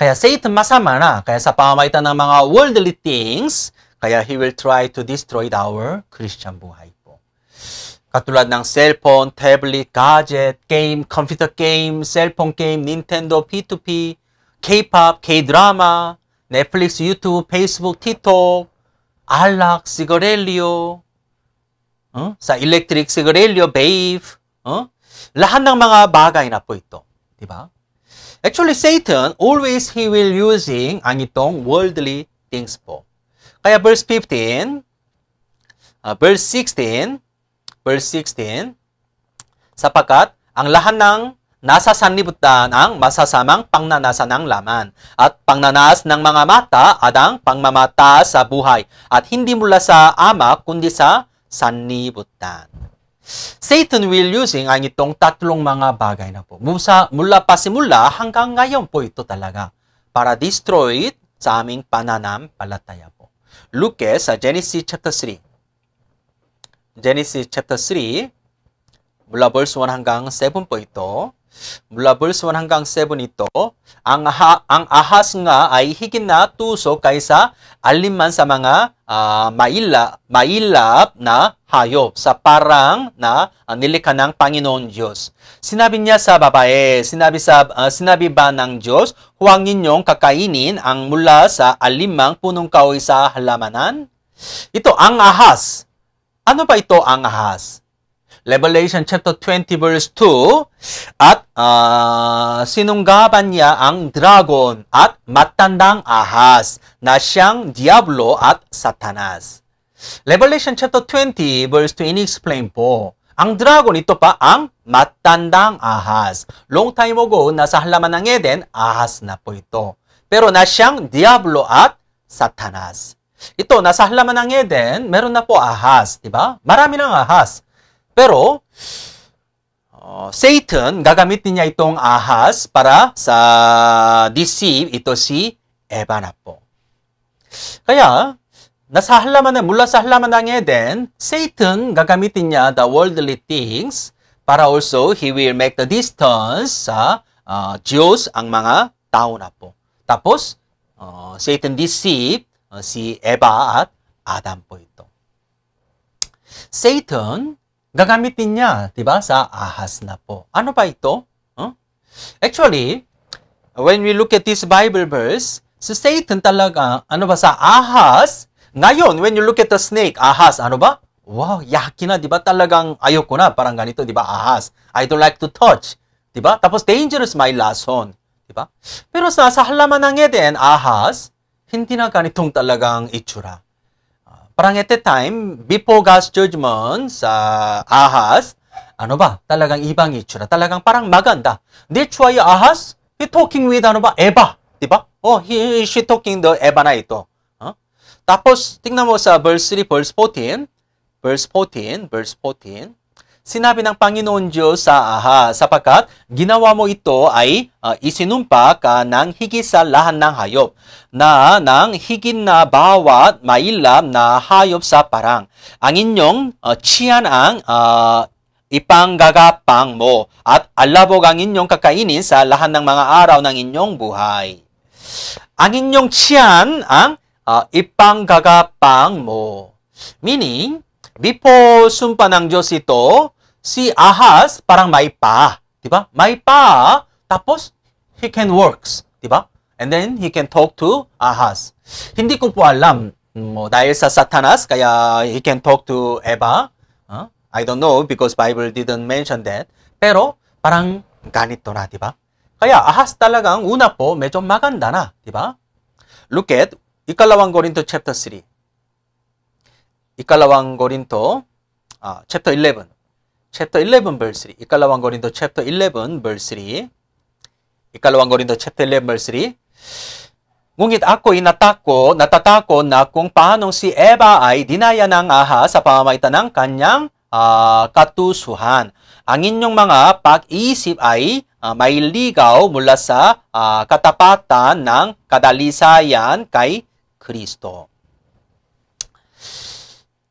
Kaya Satan masama na. Kaya sa pamamagitan ng mga worldly things, kaya he will try to destroy our Christian buhay po. Katulad ng cellphone, tablet, gadget, game, computer game, cellphone game, Nintendo, P2P, K-pop, K-drama, Netflix, YouTube, Facebook, TikTok, alak, sigarilyo, huh? sa electric sigarilyo, babe, huh? lahat ng mga bagay na po ito. Di ba? Actually, Satan, always he will using ang itong worldly things po. Kaya verse 15, uh, verse 16, verse 16, sapakat ang lahat ng nasa sanlibutan ang masasamang pangnanasa ng laman at pangnanaas ng mga mata at ang pangmamata sa buhay at hindi mula sa ama kundi sa sanlibutan. Satan will using ang itong tatlong mga bagay na po. Mula, mula pa simula hanggang ngayon po ito talaga para destroy it sa aming pananampalataya po. Look sa Genesis chapter 3. Genesis chapter 3 mula verse 1 hanggang 7 po ito. Mula verse 1 hanggang 7 ito, ang, ha, ang ahas nga ay higit na tuso kaysa aliman sa mga uh, maila, mailap na hayop sa parang na uh, nilikha ng Panginoon Diyos. Sinabi niya sa babae, sinabi, sa, uh, sinabi ba ng Diyos, huwag ninyong kakainin ang mula sa alimang punong kahoy sa halamanan? Ito, ang ahas. Ano ba ito ang ahas? Revelation chapter 20 verse 2 at uh, ah, sinunggaban niya ang dragon at matandang ahas na siyang diablo at satanas. Revelation chapter 20 verse 2 in-explain po. Ang dragon ito pa ang matandang ahas. Long time ago, nasa halaman ng Eden, ahas na po ito. Pero na siyang diablo at satanas. Ito, nasa halaman ng Eden, meron na po ahas, di ba? Marami ng ahas. Pero, uh, Satan, gagamitin niya itong ahas para sa deceive ito si Eva na po. Kaya, nasa halaman na, mula sa halaman ng Eden, Satan gagamitin niya the worldly things para also he will make the distance sa uh, Diyos ang mga tao na po. Tapos, uh, Satan deceived uh, si Eva at Adam po ito. Satan gagamitin niya, 'di ba, sa ahas na po. Ano pa ito? Huh? Actually, when we look at this Bible verse, si Satan talaga, ano ba, sa ahas, ngayon, when you look at the snake, ahas, ano ba? Wow, yaki na, di ba? Talagang ayoko na, parang ganito, di ba? Ahas, I don't like to touch, di ba? Tapos dangerous my lesson, di ba? Pero sa, sa halaman ng Eden, ahas, hindi na ganitong talagang itsura. Parang at the time, before God's judgment sa Ahas, ano ba, talagang ibang itsura. Talagang parang maganda. That's why Ahas, he talking with ano ba, Eva. Diba? Oh, he, she talking the Eva na ito. Huh? Tapos, tingnan mo sa verse 3, verse 14. Verse 14, verse 14. Sinabi ng Panginoon Diyos sa Aha, sapagkat ginawa mo ito ay uh, isinumpa ka ng higit sa lahan ng hayop, na ng higit na bawat mailam na hayop sa parang. Ang inyong uh, tiyan ang uh, ipanggagapang mo at alabog ang inyong kakainin sa lahan ng mga araw ng inyong buhay. Ang inyong tiyan ang uh, ipanggagapang mo. Meaning, Before sumpa ng Diyos ito, si Ahas parang may pa. Di ba? May pa. Tapos, he can works. Di ba? And then, he can talk to Ahas. Hindi ko po alam. Mo, mm, dahil sa Satanas, kaya he can talk to Eva. Huh? I don't know because Bible didn't mention that. Pero, parang ganito na, di ba? Kaya ahas talagang una po medyo maganda na, di ba? Look at ikalawang Korinto chapter 3. 이칼라왕 고린토 아, chapter 11 chapter 11 verse 3 이칼라왕 고린토 chapter 11 verse 3 이칼라왕 고린토 chapter 11 verse 3 Ngunit ako inatako, natatako na kung paano si Eva ay dinaya ng aha sa pamamagitan ng kanyang uh, katusuhan. Ang inyong mga pag-iisip ay uh, may ligaw mula sa uh, katapatan ng kadalisayan kay Kristo.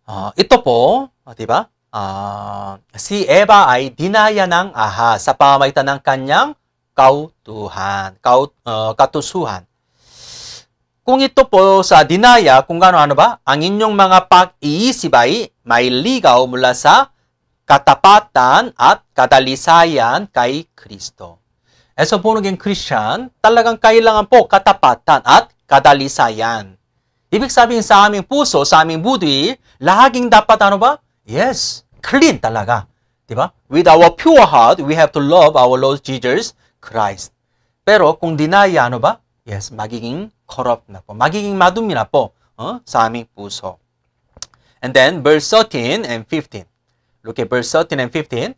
Uh, ito po, uh, di ba? Uh, si Eva ay dinaya ng aha sa pamamagitan ng kanyang kautuhan, kaut, uh, katusuhan. Kung ito po sa dinaya, kung gaano ano ba, ang inyong mga pag-iisip ay may ligaw mula sa katapatan at kadalisayan kay Kristo. E eh, so, puno Christian, talagang kailangan po katapatan at kadalisayan. Ibig sabihin sa aming puso, sa aming budi, laging dapat ano ba? Yes, clean talaga. Diba? With our pure heart, we have to love our Lord Jesus Christ. Pero kung dinaya, ano ba? Yes, magiging corrupt na po. Magiging madumi na po uh, sa aming puso. And then, verse 13 and 15. Look at verse 13 and 15.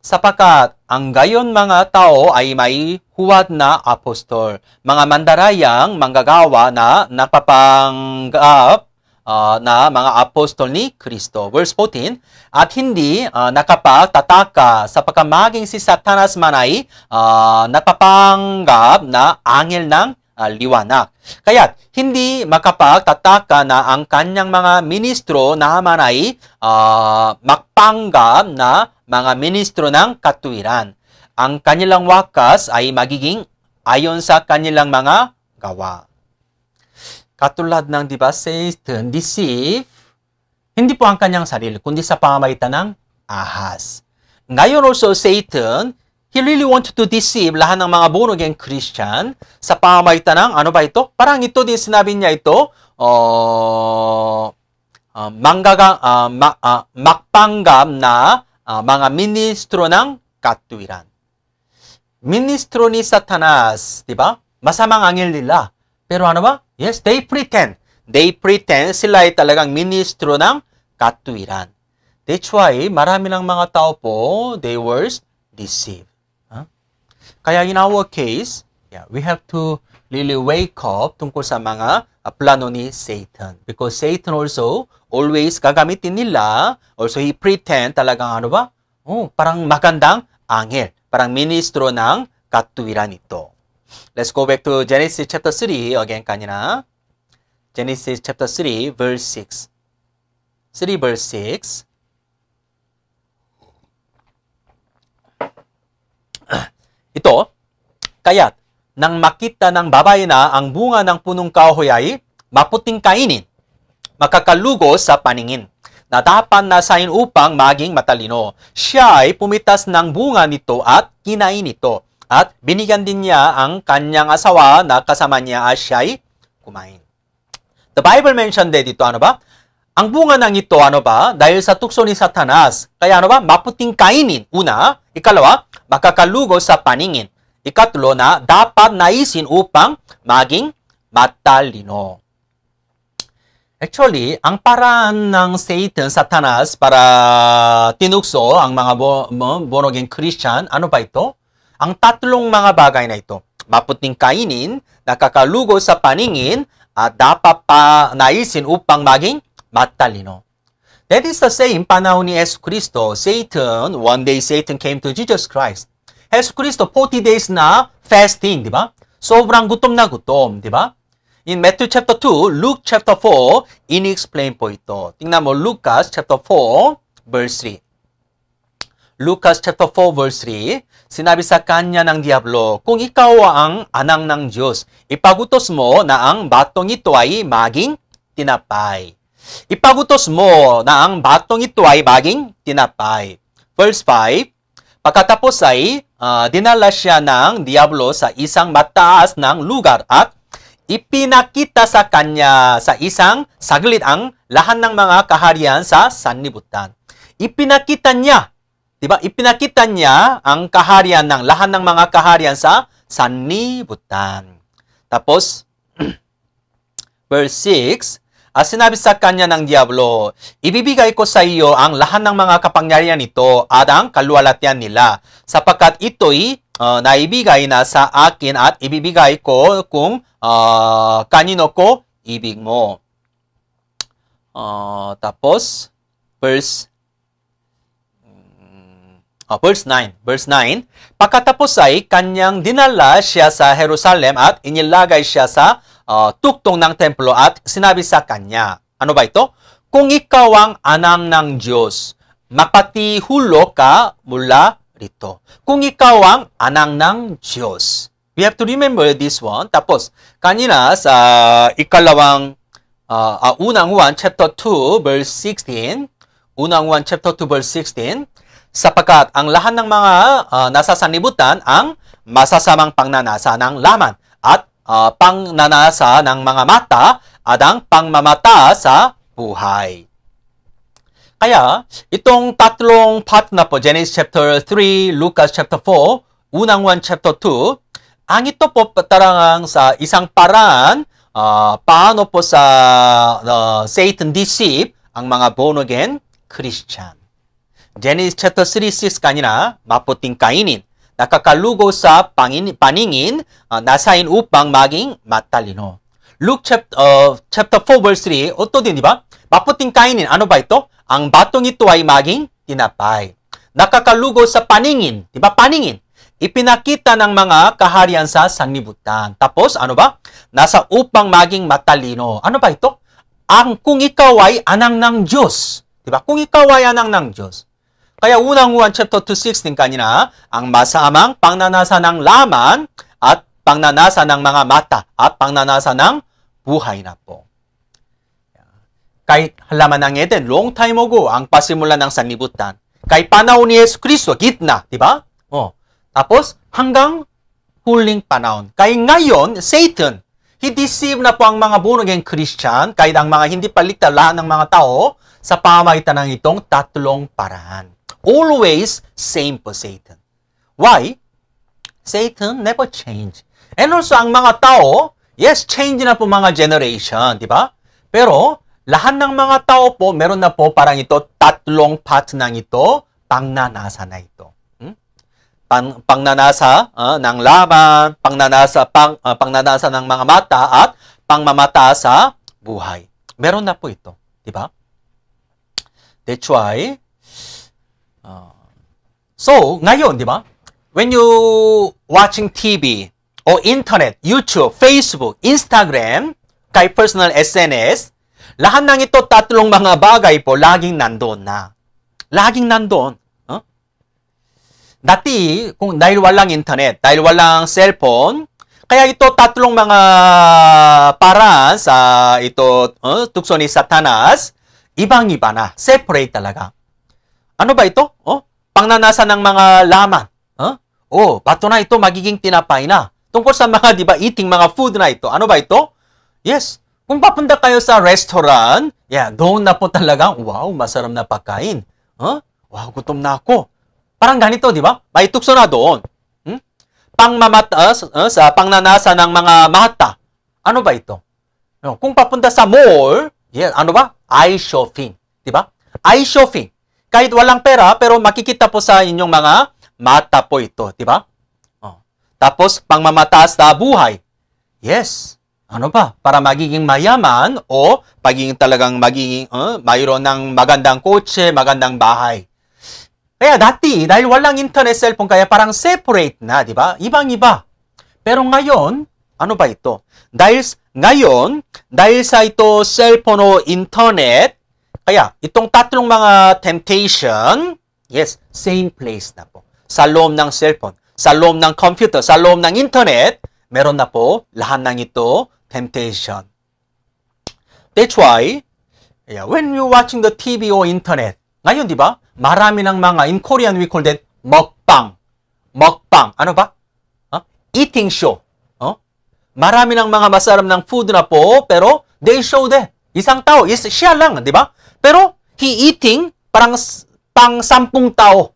Sapagkat ang gayon mga tao ay may huwad na apostol. Mga mandarayang manggagawa na napapanggap uh, ah, na mga apostol ni Kristo. Verse 14, At hindi uh, nakapagtataka sa pagkamaging si Satanas man ay uh, ah, napapanggap na angel ng uh, liwanag. Kaya't hindi makapagtataka na ang kanyang mga ministro na man ay uh, magpanggap na mga ministro ng katuwiran ang kanilang wakas ay magiging ayon sa kanilang mga gawa. Katulad ng di ba say deceive, hindi po ang kanyang sarili, kundi sa pamamagitan ng ahas. Ngayon also, Satan, he really wanted to deceive lahat ng mga born again Christian sa pamamagitan ng, ano ba ito? Parang ito din sinabi niya ito, uh, uh, manggaga, uh, ma, uh, makpanggam na uh, mga ministro ng katuwiran ministro ni Satanas, di ba? Masamang anghel nila. Pero ano ba? Yes, they pretend. They pretend sila ay talagang ministro ng katuwiran. That's why, marami ng mga tao po, they were deceived. Huh? Kaya in our case, yeah, we have to really wake up tungkol sa mga uh, plano ni Satan. Because Satan also, always gagamitin nila, also he pretend talagang ano ba? Oh, parang magandang angel parang ministro ng katwiran ito. Let's go back to Genesis chapter 3 again kanina. Genesis chapter 3 verse 6. 3 verse 6. Ito, kaya't nang makita ng babae na ang bunga ng punong kahoy ay maputing kainin, makakalugo sa paningin na dapat nasain upang maging matalino. Siya ay pumitas ng bunga nito at kinain ito. At binigyan din niya ang kanyang asawa na kasama niya at siya ay kumain. The Bible mentioned din dito ano ba? Ang bunga ng ito ano ba? Dahil sa tukso ni Satanas. Kaya ano ba? Maputing kainin. Una, ikalawa, makakalugo sa paningin. Ikatlo na dapat naisin upang maging matalino. Actually, ang paraan ng Satan, Satanas, para tinukso ang mga born again Christian, ano ba ito? Ang tatlong mga bagay na ito. Maputing kainin, nakakalugo sa paningin, at dapat pa naisin upang maging matalino. That is the same panahon ni Yesu Kristo. Satan, one day Satan came to Jesus Christ. Yesu Kristo, 40 days na fasting, di ba? Sobrang gutom na gutom, di ba? In Matthew chapter 2, Luke chapter 4, in-explain po ito. Tingnan mo, Lucas chapter 4, verse 3. Lucas chapter 4, verse 3, sinabi sa kanya ng Diablo, Kung ikaw ang anang ng Diyos, ipagutos mo na ang batong ito ay maging tinapay. Ipagutos mo na ang batong ito ay maging tinapay. Verse 5, Pagkatapos ay uh, dinala siya ng Diablo sa isang mataas ng lugar at ipinakita sa kanya sa isang saglit ang lahat ng mga kaharian sa sanlibutan. Ipinakita niya, 'di ba? Ipinakita niya ang kaharian ng lahat ng mga kaharian sa sanlibutan. Tapos verse 6, at sinabi sa kanya ng Diablo, Ibibigay ko sa iyo ang lahat ng mga kapangyarihan ito at ang kaluwalatian nila, sapagkat ito'y uh, naibigay na sa akin at ibibigay ko kung uh, kanino ko ibig mo. Uh, tapos, verse Oh, verse 9. Verse 9, Pagkatapos ay kanyang dinala siya sa Jerusalem at inilagay siya sa uh, tuktong ng templo at sinabi sa kanya, ano ba ito? Kung ikaw ang anang ng Diyos, mapatihulog ka mula rito. Kung ikaw ang anak ng Diyos. We have to remember this one. Tapos, kanina sa ah, ikalawang, uh, uh, unang 1, chapter 2, verse 16, unang 1, chapter 2, verse 16, sapagkat ang lahat ng mga uh, nasa ang masasamang pangnanasa ng laman at uh, pangnanasa ng mga mata at ang pangmamata sa buhay. Kaya, itong tatlong part na po, Genesis chapter 3, Lucas chapter 4, unang 1 chapter 2, ang ito po tarang sa isang paraan uh, paano po sa uh, Satan deceive ang mga born again Christian. Genesis chapter 3, 6가 아니라 마포팅 가인인 sa pangin, paningin uh, nasain upang maging matalino. Luke chapter, uh, chapter 4 verse 3 어떠든 di ba? Maputing kainin ano ba ito? Ang batong ito ay maging tinapay. Nakakalugo sa paningin, di ba paningin? Ipinakita ng mga kaharian sa sanglibutan. Tapos, ano ba? Nasa upang maging matalino. Ano ba ito? Ang kung ikaw ay anang ng Diyos. Di ba? Kung ikaw ay anang ng Diyos. Kaya unang Juan chapter 2:16 kanina, ang masamang pangnanasa ng laman at pangnanasa ng mga mata at pangnanasa ng buhay na po. Kay halaman ng Eden, long time ago, ang pasimula ng sanlibutan. Kay panahon ni Yesu Kristo, gitna, di ba? Oh. Tapos, hanggang huling panahon. Kay ngayon, Satan, he Hideceive na po ang mga born-again Christian, kahit ang mga hindi paligtalaan ng mga tao, sa pamagitan ng itong tatlong paraan. Always same po Satan. Why? Satan never change. And also, ang mga tao, yes, change na po mga generation, di ba? Pero, lahat ng mga tao po, meron na po parang ito, tatlong part ng ito, pangnanasa na ito. Hmm? Pang, pangnanasa uh, ng laban, pangnanasa, pang, uh, pangnanasa ng mga mata, at pangmamata sa buhay. Meron na po ito. Di ba? That's why, uh, so, ngayon, di ba? When you watching TV, or internet, YouTube, Facebook, Instagram, kay personal SNS, lahat ng ito, tatlong mga bagay po, laging nandoon na. Laging nandoon. Huh? Dati, kung dahil walang internet, dahil walang cellphone, kaya ito tatlong mga paraan sa ito uh, tukso ni Satanas, ibang-iba na, separate talaga. Ano ba ito? Oh, pangnanasa ng mga laman. Huh? Oh, bato na ito magiging tinapay na. Tungkol sa mga, di ba, eating mga food na ito. Ano ba ito? Yes, kung papunta kayo sa restaurant, yeah, doon na po talaga, wow, masarap na pagkain. Huh? Wow, gutom na ako. Parang ganito, di ba? May tukso na doon. Hmm? Pangmamataas, uh, uh, sa pangnanasa ng mga mata. Ano ba ito? No, kung papunta sa mall, yeah, ano ba? Eye shopping. Di ba? Eye shopping. Kahit walang pera, pero makikita po sa inyong mga mata po ito. Di ba? Oh. Tapos, pangmamataas na buhay. Yes ano ba, para magiging mayaman o pagiging talagang magiging, uh, mayroon ng magandang kotse, magandang bahay. Kaya dati, dahil walang internet cellphone, kaya parang separate na, di ba? Ibang-iba. Pero ngayon, ano ba ito? Dahil ngayon, dahil sa ito cellphone o internet, kaya itong tatlong mga temptation, yes, same place na po. Sa loob ng cellphone, sa loob ng computer, sa loob ng internet, meron na po lahat ng ito temptation. That's why, yeah, when you're watching the TV or internet, ngayon, di ba? Marami ng mga, in Korean we call that 먹방, Mukbang. Ano ba? Huh? Eating show. Huh? Marami ng mga masarap ng food na po, pero they show that. Isang tao, is siya lang, di ba? Pero, he eating parang pang sampung tao.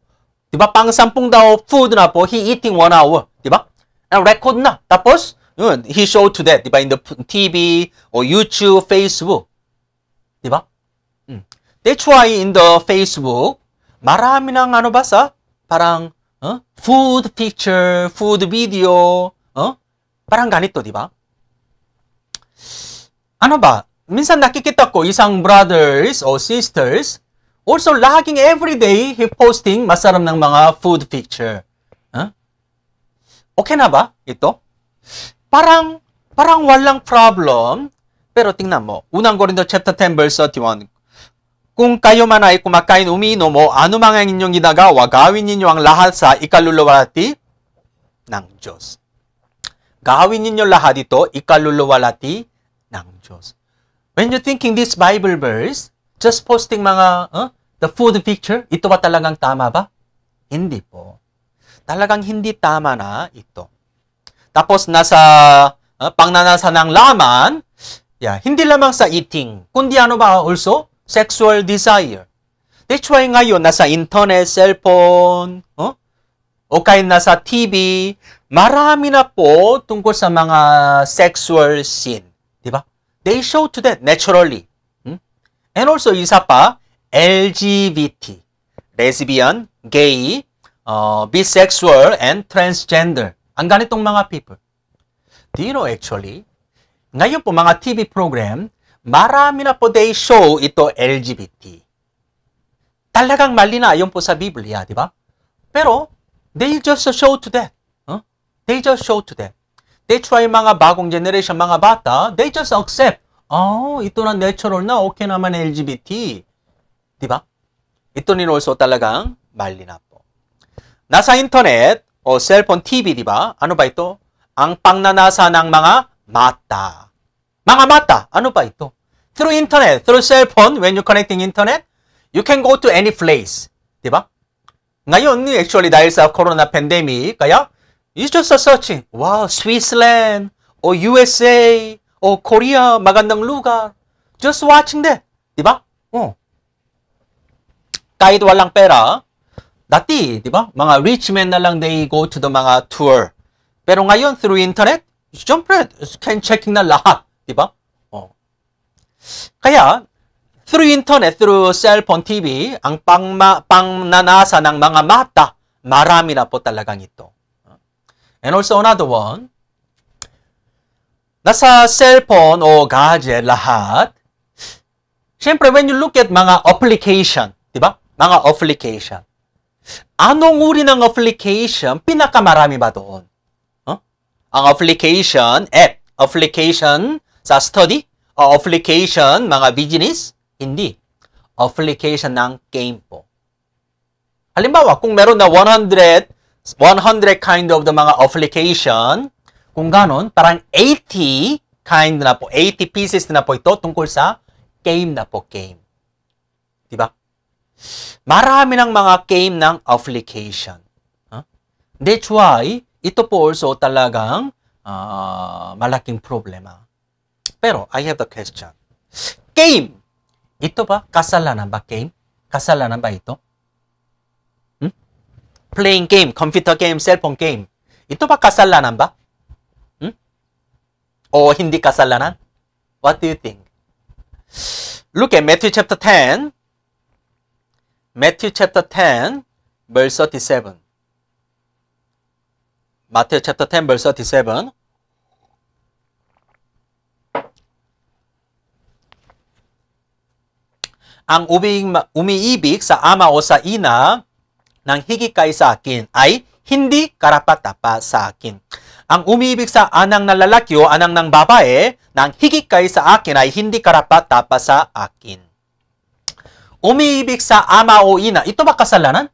Di ba? Pang sampung tao food na po, he eating one hour. Di ba? And record na. Tapos, yun, hmm, he showed to that, di ba? In the TV or YouTube, Facebook. Di ba? Mm. That's why in the Facebook, marami ng ano ba sa? Parang uh, food picture, food video, uh, parang ganito, di ba? Ano ba? Minsan nakikita ko isang brothers or sisters, also laging everyday he posting masarap ng mga food picture. Huh? Okay na ba ito? parang parang walang problem. Pero tingnan mo, unang Korinto chapter 10 verse 31. Kung kayo man ay kumakain, umiinom o anumang ang inyong ginagawa, gawin ninyo ang lahat sa ikaluluwalati ng Diyos. Gawin ninyo lahat ito, ikaluluwalati ng Diyos. When you're thinking this Bible verse, just posting mga, huh, the food picture, ito ba talagang tama ba? Hindi po. Talagang hindi tama na ito. Tapos nasa uh, pangnanasa ng laman, yeah, hindi lamang sa eating, kundi ano ba also? Sexual desire. That's why ngayon nasa internet, cellphone, oh? o kahit nasa TV, marami na po tungkol sa mga sexual sin. Di ba? They show to that naturally. Hmm? And also, isa pa, LGBT. Lesbian, gay, uh, bisexual, and transgender. Ang ganitong mga people. Dino actually, ngayon po mga TV program, marami na po they show ito LGBT. Talagang mali na ayon po sa Biblia, di ba? Pero, they just show to that. Huh? They just show to that. They try mga bagong generation, mga bata, they just accept. Oh, ito na natural na, okay naman LGBT. Di ba? Ito ni r o l s o talagang mali na po. Nasa internet, o cellphone TV diba? Ano ba ito? Ang pagnanasa ng mga mata. Mga mata, ano ba ito? Through internet, through cellphone, when you connecting internet, you can go to any place. Diba? Ngayon, actually, dahil sa corona pandemic, kaya you just searching, wow, Switzerland, or USA, or Korea, magandang lugar. Just watching that. Diba? Oh. Kahit walang pera, Dati, di ba? Mga rich men na lang they go to the mga tour. Pero ngayon, through internet, syempre, can checking na lahat. Di ba? Oh. Kaya, through internet, through cellphone TV, ang pangma, pangnanasa ng mga mata, marami na po talagang ito. And also another one, nasa cellphone o gadget lahat, syempre when you look at mga application, di ba? Mga application anong uri ng application pinakamarami ba doon? Huh? Ang application, at application sa study? O application, mga business? Hindi. Application ng game po. Halimbawa, kung meron na 100, 100 kind of the mga application, kung ganon, parang 80 kind na po, 80 pieces na po ito tungkol sa game na po, game. Diba? Marami ng mga came ng affliction. Huh? That's why, ito po also talagang uh, malaking problema. Pero, I have the question. Came. Ito ba? Kasalanan ba came? Kasalanan ba ito? Hmm? Playing game, computer game, cellphone game. Ito ba kasalanan ba? Hmm? O hindi kasalanan? What do you think? Look at Matthew chapter 10, Matthew chapter 10, verse 37. Matthew chapter 10, verse 37. ang umiibig sa ama o sa ina ng higit kaysa akin ay hindi karapat-dapat sa akin. Ang umiibig sa anang na lalaki o anang ng babae ng higit kaysa akin ay hindi karapat-dapat sa akin umiibig sa ama o ina, ito ba kasalanan?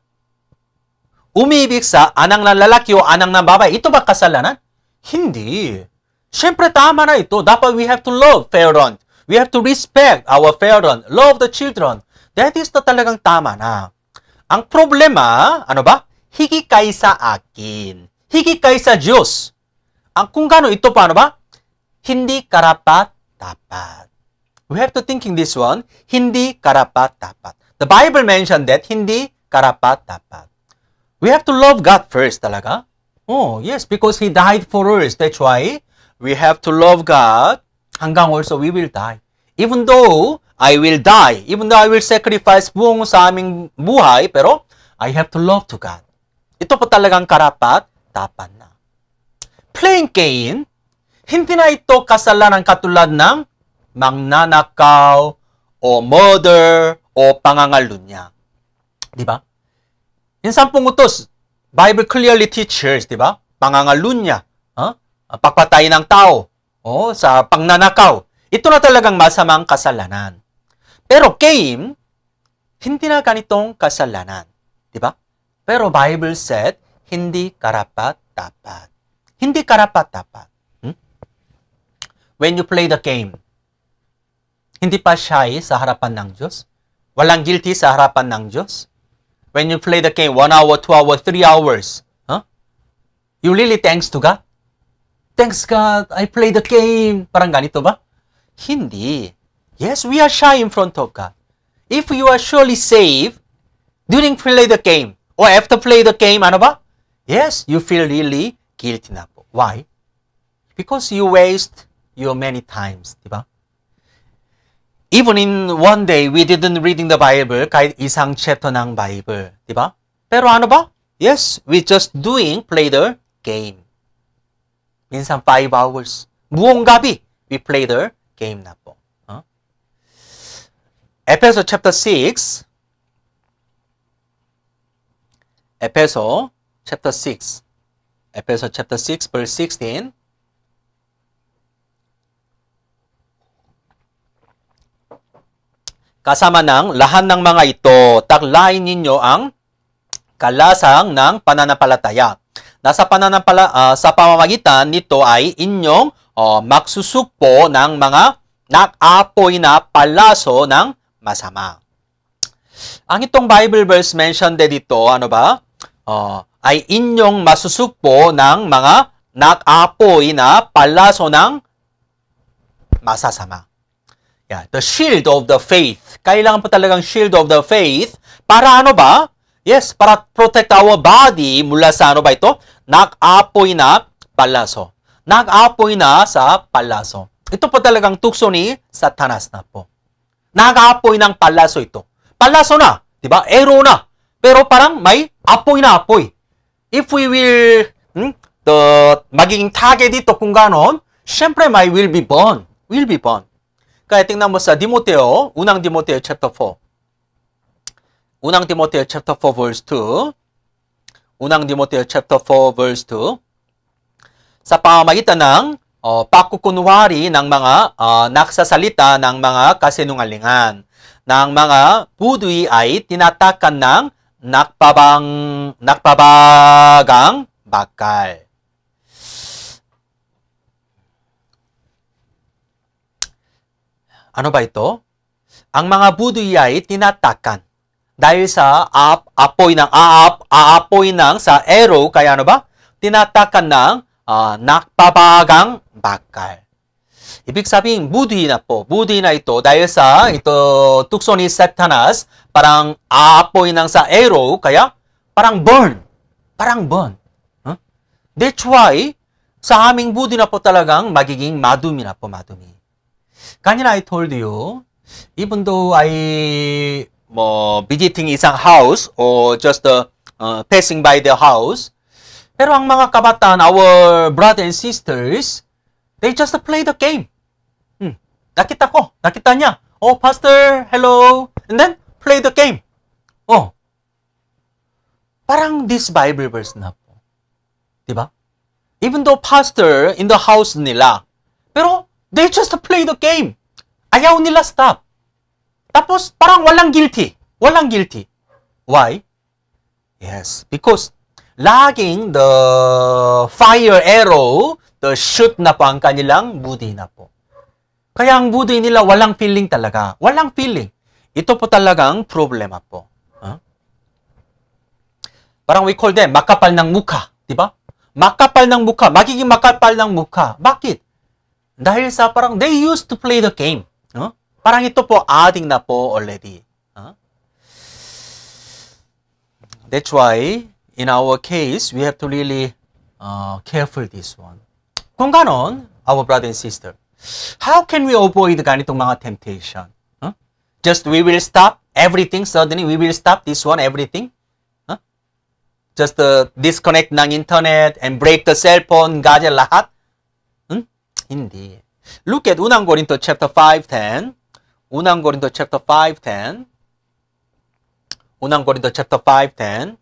Umiibig sa anang ng lalaki o anang ng babae, ito ba kasalanan? Hindi. Siyempre tama na ito. Dapat we have to love parent. We have to respect our parent. Love the children. That is na talagang tama na. Ang problema, ano ba? Higi kaysa akin. Higi kaysa Diyos. Ang kung gaano ito pa, ano ba? Hindi karapat dapat. we have to think in this one, hindi karapat dapat. The Bible mentioned that hindi karapat dapat. We have to love God first talaga. Oh, yes, because He died for us. That's why we have to love God. Hanggang also we will die. Even though I will die, even though I will sacrifice buong sa aming buhay, pero I have to love to God. Ito po talagang karapat, dapat na. Playing game hindi na ito kasalanan katulad ng magnanakaw, o murder, o pangangalunya. Di ba? Yung sampung utos, Bible clearly teaches, di ba? Pangangalunya, huh? pagpatay ng tao, oh, sa pangnanakaw. Ito na talagang masamang kasalanan. Pero came, hindi na ganitong kasalanan. Di ba? Pero Bible said, hindi karapat-dapat. Hindi karapat-dapat. Hmm? When you play the game, hindi pa shy sa harapan ng Diyos. Walang guilty sa harapan ng Diyos. When you play the game, 1 hour, 2 hour, 3 hours, huh? you really thanks to God? Thanks God, I play the game. Parang ganito ba? Hindi. Yes, we are shy in front of God. If you are surely saved during play the game or after play the game, ano ba? Yes, you feel really guilty na po. Why? Because you waste your many times, di ba? Even in one day, we didn't reading the Bible, kahit isang chapter 낭 Bible. Di ba? Pero ano ba? Yes, we just doing, play the game. Minsan 5 hours. 무언가비, we play the game na po. Huh? chapter 6 에베소 chapter 6 에베소 chapter 6 verse 16 Kasama ng lahan ng mga ito, taklayin ninyo ang kalasang ng pananampalataya. Nasa pananampala, uh, sa pamamagitan nito ay inyong uh, oh, magsusugpo ng mga nakapoy na palaso ng masama. Ang itong Bible verse mentioned dito, ano ba? Uh, ay inyong masusugpo ng mga nakapoy na palaso ng masasama. Yeah, the shield of the faith. Kailangan pa talagang shield of the faith. Para ano ba? Yes, para protect our body mula sa ano ba ito? nag na palaso. nag na sa palaso. Ito po talagang tukso ni Satanas na po. Nag-apoy ng palaso ito. Palaso na, di ba? Ero na. Pero parang may apoy na apoy. If we will, hmm, the, magiging target dito kung ganon, syempre may will be born. Will be born. Kaya tingnan mo sa Dimoteo, unang Dimoteo chapter 4. Unang Dimoteo chapter 4 verse 2. Unang Dimoteo chapter 4 verse 2. Sa pamamagitan ng oh, pakukunwari ng mga uh, nagsasalita ng mga kasinungalingan, ng mga pudwi ay tinatakan ng nakpabang, nakpabagang bakal. Ano ba ito? Ang mga Budoy ay tinatakan dahil sa ap, apoy ng aap, aapoy ng sa arrow, kaya ano ba? Tinatakan ng uh, nakpapagang bakal. Ibig sabihin, budhi na po. Budhi na ito dahil sa ito tukso ni Satanas, parang aapoy ng sa arrow, kaya parang burn. Parang burn. Huh? That's why, sa aming budhi na po talagang magiging madumi na po, madumi. Kanina I told you, even though I 뭐 visiting i s a house or just uh, passing by t h e house, pero ang mga kabataan, our brother and sisters, they just play the game. Hmm. Nakita ko, nakita niya. Oh, pastor, hello. And then, play the game. Oh. Parang this Bible verse na po. Diba? Even though pastor in the house nila, pero They just play the game. Ayaw nila stop. Tapos, parang walang guilty. Walang guilty. Why? Yes, because laging the fire arrow, the shoot na po ang kanilang budi na po. Kaya ang budi nila walang feeling talaga. Walang feeling. Ito po talagang problema po. Huh? Parang we call them makapal ng mukha. Di ba? Makapal ng mukha. Magiging makapal ng mukha. Bakit? Dahil sa parang they used to play the game. No? Parang ito po adding na po already. Huh? That's why in our case, we have to really uh, careful this one. Kung ganon, our brother and sister, how can we avoid ganitong mga temptation? Huh? Just we will stop everything suddenly. We will stop this one, everything. Huh? Just uh, disconnect ng internet and break the cellphone, gadget, lahat. hindi. Look at unang Corinto chapter 5:10. unang Corinto chapter 5:10. unang Corinto chapter 5:10.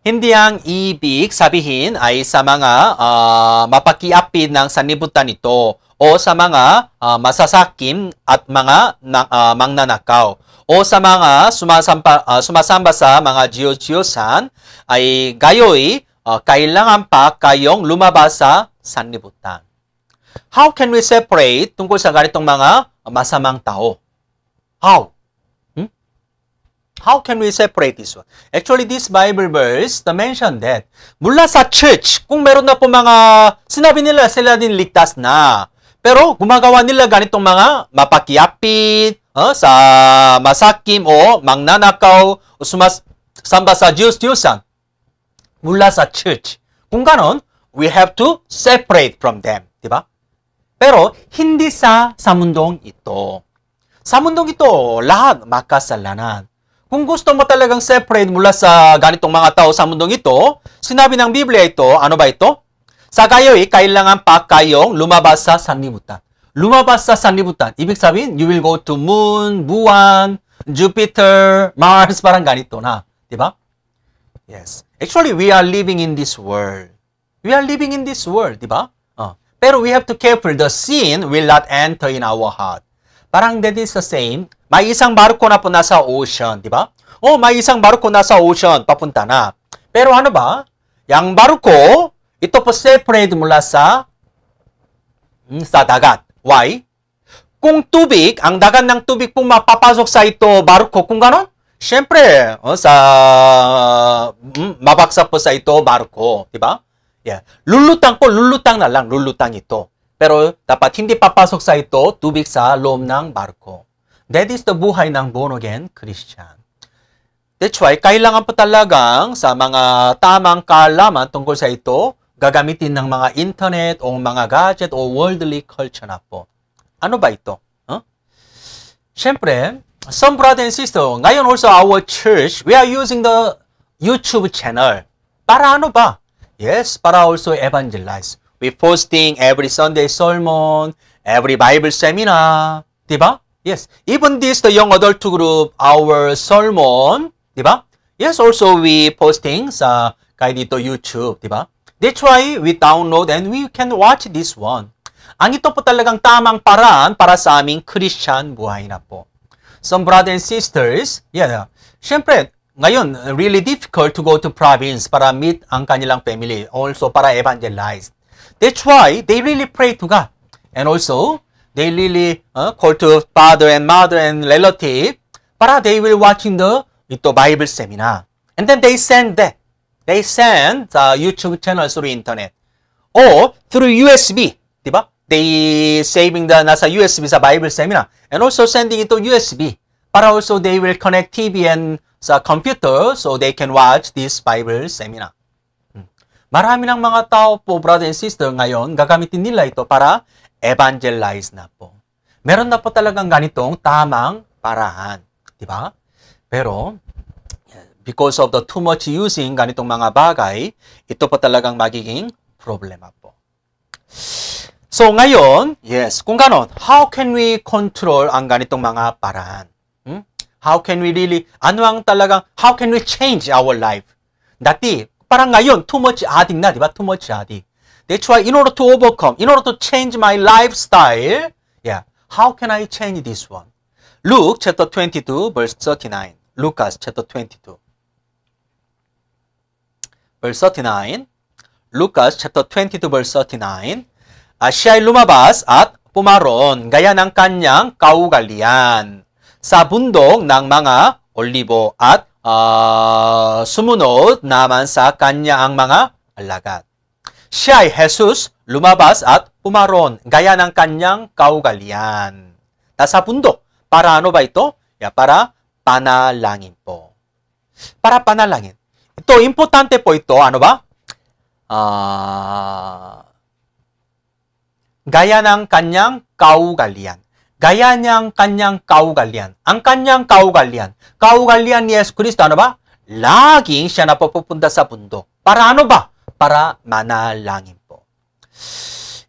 Hindi ang ibig sabihin ay sa mga uh, mapakiapid ng sanibutan nito o sa mga uh, masasakim at mga na, uh, mangnanakaw o sa mga sumasamba, uh, sumasamba sa mga Diyos-Diyosan ay gayoy uh, kailangan pa kayong lumabas sa sanlibutan. How can we separate tungkol sa ganitong mga masamang tao? How? Hmm? How can we separate this one? Actually, this Bible verse the mention that. Mula sa church, kung meron na po mga, sinabi nila sila din ligtas na. Pero gumagawa nila ganitong mga mapakiapit, uh, sa masakim o mangnanakaw o sumas, samba sa Diyos-Diyosan mula sa church. Kung ganon, we have to separate from them. Di ba? Pero, hindi sa samundong ito. Samundong ito, lahat makasalanan. Kung gusto mo talagang separate mula sa ganitong mga tao sa mundong ito, sinabi ng Biblia ito, ano ba ito? Sa kayo, kailangan pa kayong lumabas sa sanlibutan. Lumabas sa sanlibutan. Ibig sabihin, you will go to moon, buwan, Jupiter, Mars, parang ganito na. Di ba? Yes. Actually, we are living in this world. We are living in this world, di ba? Uh, pero we have to careful. The sin will not enter in our heart. Parang that is the same. May isang barko na po nasa ocean, di ba? Oh, may isang barko nasa ocean, papunta na. Pero ano ba? Yang barko, ito po separate mula sa mm, sa dagat. Why? Kung tubig, ang dagat ng tubig po mapapasok sa ito barko, kung ganon, syempre, oh, sa mm, po sa ito barko, di ba? Yeah. Lulutang po, lulutang na lang, lulutang ito. Pero dapat hindi papasok sa ito, tubig sa loob ng barko. That is the buhay ng born again Christian. That's why, kailangan po talagang sa mga tamang kaalaman tungkol sa ito, gagamitin ng mga internet o mga gadget o worldly culture na po. Ano ba ito? Huh? Siyempre, some brother and sister, ngayon also our church, we are using the YouTube channel. Para ano ba? Yes, but also evangelize. We posting every Sunday sermon, every Bible seminar. 디바? Yes. Even this the young adult group our sermon. 디바? Yes, also we posting uh, guided to YouTube. 디바? That's why we download and we can watch this one. Ang ito po talagang tamang paraan para sa aming Christian buhay na po. Some brothers and sisters, yeah, syempre, Ngayon, really difficult to go to province para meet ang kanilang family, also para evangelize. That's why they really pray to God. And also, they really uh, call to father and mother and relative para they will watching the ito Bible seminar. And then they send that. They send uh, YouTube channel through internet or through USB, di ba? They saving the nasa USB sa Bible seminar and also sending it to USB para also they will connect TV and sa computer so they can watch this Bible seminar. Hmm. Marami ng mga tao po, brother and sister, ngayon, gagamitin nila ito para evangelize na po. Meron na po talagang ganitong tamang paraan, Di ba? Pero, because of the too much using ganitong mga bagay, ito po talagang magiging problema po. So, ngayon, yes, kung ganon, how can we control ang ganitong mga paraan? How can we really, ano ang talagang, how can we change our life? Dati, p a too much a d i na, di b Too much adik. That's why in order to overcome, in order to change my lifestyle, yeah, how can I change this one? Luke chapter 22 verse 39. Lucas chapter 22 verse 39. Lucas chapter 22 verse 39. Asiay lumabas at pumaron gaya ng kanyang k a u g a l i a n sa bundok ng mga olibo at uh, sumunod naman sa kanya ang mga alagad. Siya ay Jesus lumabas at umaron gaya ng kanyang kaugalian. Nasa bundok. Para ano ba ito? Ya, para panalangin po. Para panalangin. Ito, importante po ito. Ano ba? Uh, gaya ng kanyang kaugalian gaya niyang kanyang kaugalian. Ang kanyang kaugalian. Kaugalian ni Yesu Kristo ano ba? Laging siya napapupunta sa bundok. Para ano ba? Para manalangin po.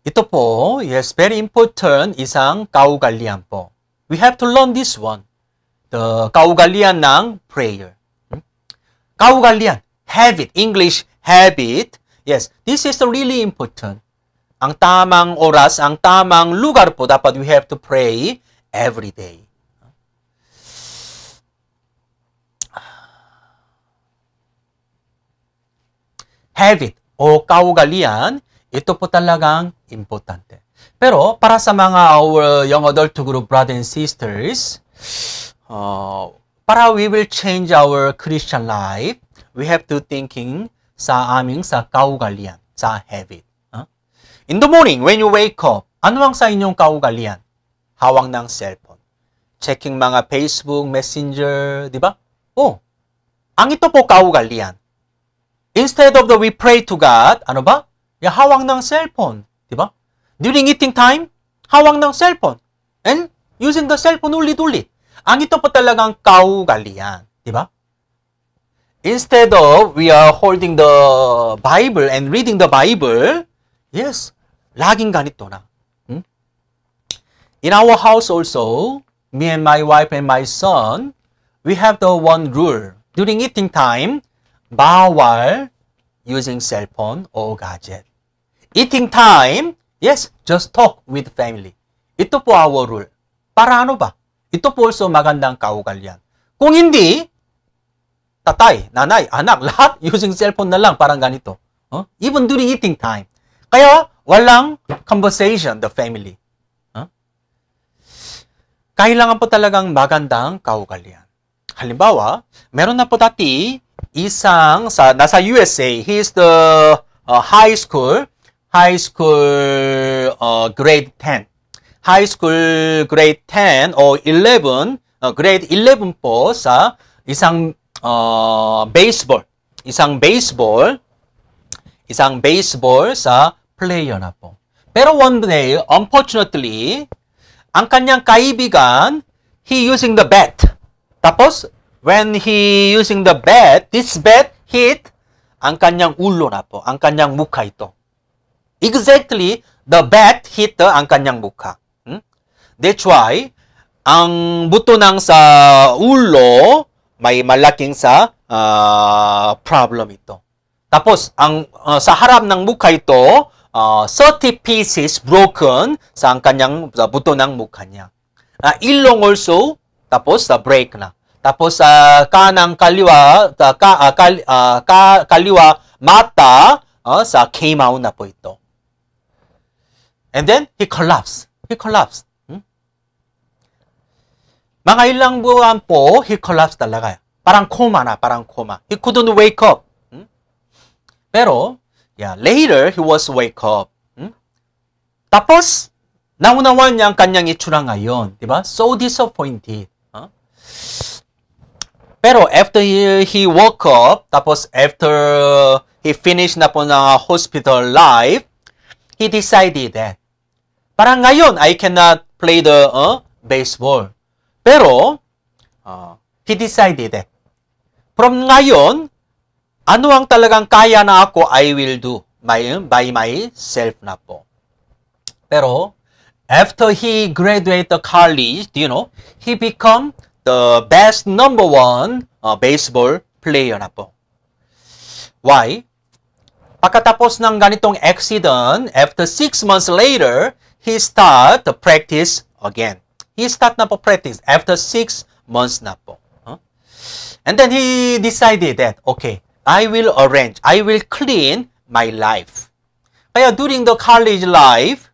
Ito po, yes, very important isang kaugalian po. We have to learn this one. The kaugalian ng prayer. Hmm? Kaugalian, habit, English habit. Yes, this is really important ang tamang oras, ang tamang lugar po dapat we have to pray every day. Habit o kaugalian, ito po talagang importante. Pero para sa mga our young adult group brothers and sisters, uh, para we will change our Christian life, we have to thinking sa aming sa kaugalian, sa habit. In the morning, when you wake up, ano ang sa inyong kaugalian? Hawang ng cellphone. Checking mga Facebook, Messenger, di ba? Oh, ang ito po kaugalian. Instead of the we pray to God, ano ba? Ya, hawang ng cellphone, di ba? During eating time, hawang ng cellphone. And using the cellphone ulit-ulit. Ang ito po talagang kaugalian, di ba? Instead of we are holding the Bible and reading the Bible, yes, 락인간이 또나. 응? In our house also, me and my wife and my son, we have the one rule. During eating time, bow while using cell phone or gadget. Eating time, yes, just talk with family. Ito po our rule. Para ano ba? Ito po also magandang kaugalian. Kung hindi, tatay, nanay, anak, lahat using cellphone na lang parang ganito. Oh? Even during eating time. Kaya Walang conversation, the family. Huh? Kailangan po talagang magandang kaugalian. Halimbawa, meron na po dati isang sa nasa USA, he is the uh, high school high school uh, grade 10. High school grade 10 o 11, uh, grade 11 po sa isang uh, baseball. Isang baseball, isang baseball sa player na po. Pero one day, unfortunately, ang kanyang kaibigan, he using the bat. Tapos, when he using the bat, this bat hit ang kanyang ulo na po, ang kanyang mukha ito. Exactly, the bat hit the, uh, ang kanyang mukha. Hmm? That's why, ang buto ng sa ulo, may malaking sa uh, problem ito. Tapos, ang uh, sa harap ng mukha ito, 어, ah, 30 pieces broken sa ang kanyang sa buto ng mukha niya. Uh, ilong also, tapos sa uh, break na. Tapos sa uh, kanang kaliwa, uh, ka, uh, kal, uh, ka, kaliwa mata uh, sa came out na po ito. And then he collapsed. He collapsed. Hmm? Mga ilang buwan po, he collapsed talaga. Parang coma na, parang coma. He couldn't wake up. Hmm? Pero Yeah, later, he was wake up. Hmm? Tapos, naunawan niya ang kanyang itsura ngayon. Di ba? So disappointed. Huh? Pero after he, he woke up, tapos after he finished na po ng hospital life, he decided that, para ngayon, I cannot play the uh, baseball. Pero, uh, he decided that, from ngayon, Ano ang talagang kaya na ako, I will do my, by myself na po. Pero, after he graduated college, you know, he become the best number one uh, baseball player na po. Why? Pagkatapos ng ganitong accident, after 6 months later, he start to practice again. He start na po practice after 6 months na po. Huh? And then he decided that, okay, I will arrange, I will clean my life. Kaya during the college life,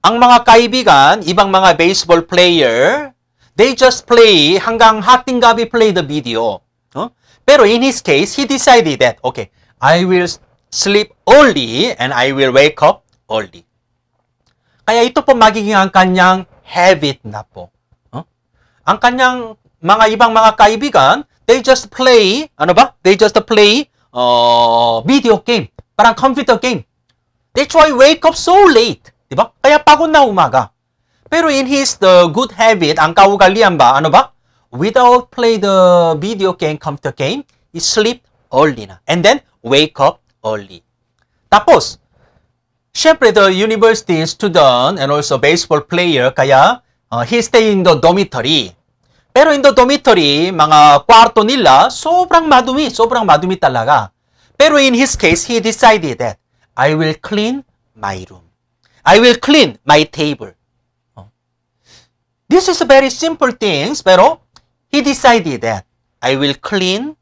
ang mga kaibigan, ibang mga baseball player, they just play hanggang hating gabi play the video. No? Pero in his case, he decided that, okay, I will sleep early and I will wake up early. Kaya ito po magiging ang kanyang habit na po. No? Ang kanyang mga ibang mga kaibigan, They just play, ano ba? They just play uh, video game. Parang computer game. That's why wake up so late. Di ba? Kaya pagod na umaga. Pero in his the good habit, ang kaugalian ba, ano ba? Without play the video game, computer game, he sleep early na. And then, wake up early. Tapos, Siyempre, the university student and also baseball player, kaya uh, he stay in the dormitory. Pero in the dormitory, mga kwarto nila, sobrang madumi, sobrang madumi talaga. Pero in his case, he decided that I will clean my room. I will clean my table. Oh. This is a very simple things, pero he decided that I will clean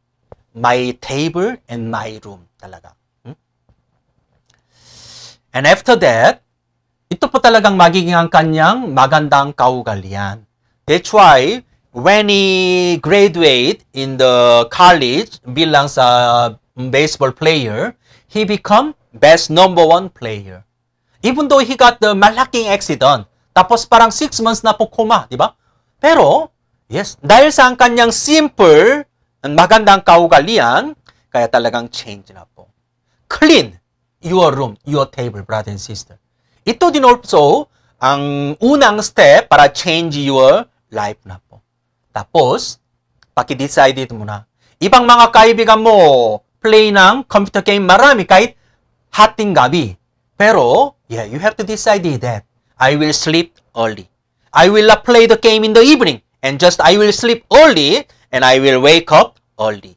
my table and my room talaga. Hmm? And after that, ito po talagang magiging ang kanyang magandang kaugalian. That's why when he graduate in the college bilang sa baseball player, he become best number one player. Even though he got the malaking accident, tapos parang 6 months na po coma, di ba? Pero, yes, dahil sa ang kanyang simple, magandang kaugalian, kaya talagang change na po. Clean your room, your table, brother and sister. Ito din also ang unang step para change your life na po. Tapos, paki-decide dito muna. Ibang mga kaibigan mo, play ng computer game marami kahit hating gabi. Pero, yeah, you have to decide that. I will sleep early. I will uh, play the game in the evening. And just I will sleep early and I will wake up early.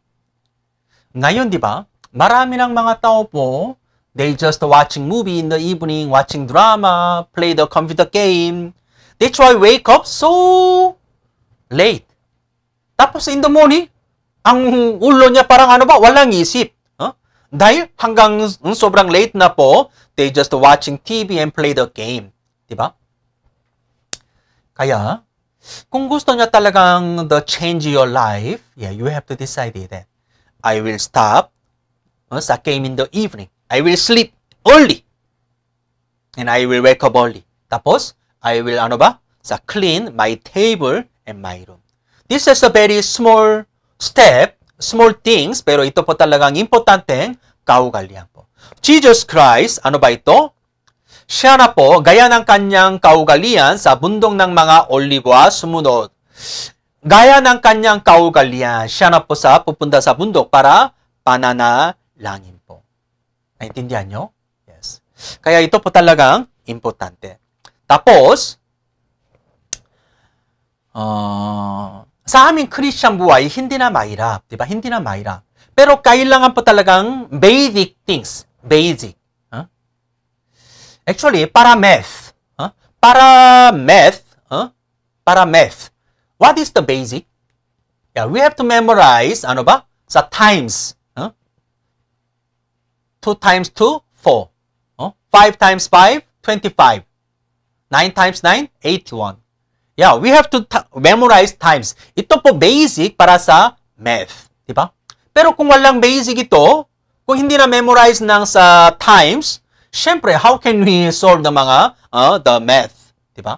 Ngayon, di ba? Marami ng mga tao po, they just watching movie in the evening, watching drama, play the computer game. They try wake up so late. Tapos in the morning, ang ulo niya parang ano ba, walang isip. Huh? Dahil hanggang sobrang late na po, they just watching TV and play the game. Diba? Kaya, kung gusto niya talagang the change your life, yeah, you have to decide that. I will stop uh, sa game in the evening. I will sleep early. And I will wake up early. Tapos, I will ano ba? Sa clean my table and my room. This is a very small step, small things, pero ito po talagang importanteng kaugalian po. Jesus Christ, ano ba ito? Siya na po, gaya ng kanyang kaugalian sa bundong ng mga at sumunod. Gaya ng kanyang kaugalian, siya na po sa pupunta sa bundok para pananalangin po. Naintindihan nyo? Yes. Kaya ito po talagang importante. Tapos, uh, sa amin Christian buhay, hindi na mahirap. Di ba? Hindi na mahirap. Pero kailangan po talagang basic things. Basic. Huh? Actually, para math. Huh? Para math. Huh? Para math. What is the basic? Yeah, we have to memorize, ano ba? Sa times. Huh? 2 times 2, 4. Huh? 5 times five, 9 times nine, eighty-one. Yeah, we have to memorize times. Ito po basic para sa math, di ba? Pero kung walang basic ito, kung hindi na memorize ng sa times, syempre, how can we solve the mga uh, the math, di ba?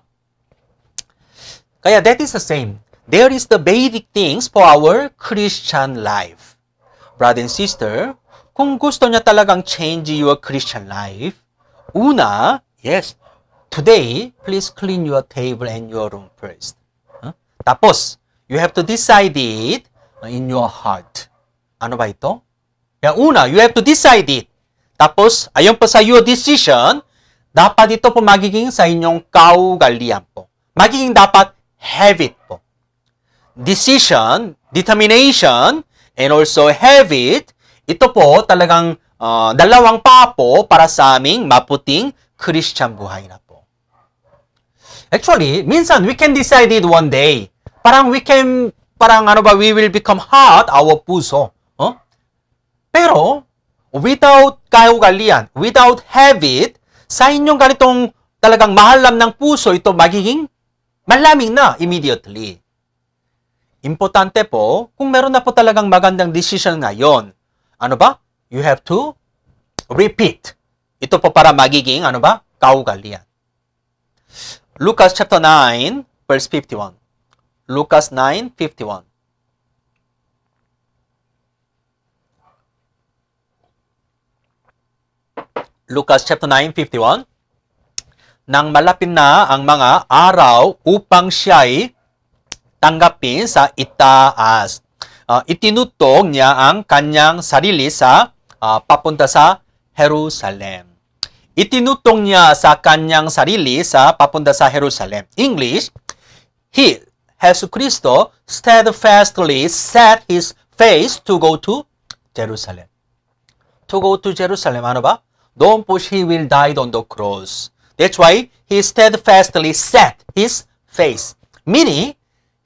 Kaya that is the same. There is the basic things for our Christian life. Brother and sister, kung gusto niya talagang change your Christian life, una, yes, today, please clean your table and your room first. Huh? Tapos, you have to decide it in your heart. Ano ba ito? Yan, una, you have to decide it. Tapos, ayon po sa your decision, dapat ito po magiging sa inyong kaugalian po. Magiging dapat habit po. Decision, determination, and also habit, ito po talagang uh, dalawang papo para sa aming maputing Christian buhay na Actually, minsan we can decide it one day. Parang we can, parang ano ba, we will become hot, our puso. Huh? Pero, without kaugalian, without habit, sa inyong ganitong talagang mahalam ng puso, ito magiging malaming na immediately. Importante po, kung meron na po talagang magandang decision ngayon, ano ba? You have to repeat. Ito po para magiging, ano ba? Kaugalian. Lucas chapter 9, verse 51. Lucas 9, 51. Lucas chapter 9, 51. Nang malapit na ang mga araw upang siya'y tanggapin sa itaas. Uh, ah, itinutog niya ang kanyang sarili sa uh, papunta sa Jerusalem. Itinutong niya sa kanyang sarili sa papunta sa Jerusalem. English, He, Jesus Cristo, steadfastly set his face to go to Jerusalem. To go to Jerusalem, ano ba? Doon po he will die on the cross. That's why he steadfastly set his face. Meaning,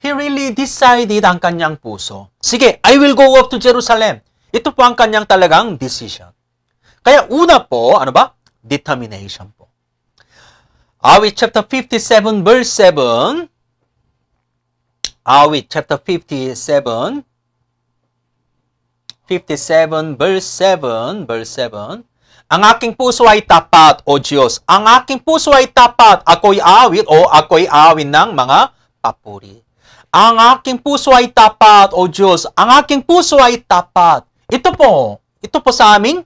he really decided ang kanyang puso. Sige, I will go up to Jerusalem. Ito po ang kanyang talagang decision. Kaya una po, ano ba? determination po. Awit chapter 57 verse 7. Awit chapter 57 57 verse 7 verse 7 Ang aking puso ay tapat, O Diyos. Ang aking puso ay tapat. Ako'y awit o ako'y awin ng mga papuri. Ang aking puso ay tapat, O Diyos. Ang aking puso ay tapat. Ito po, ito po sa aming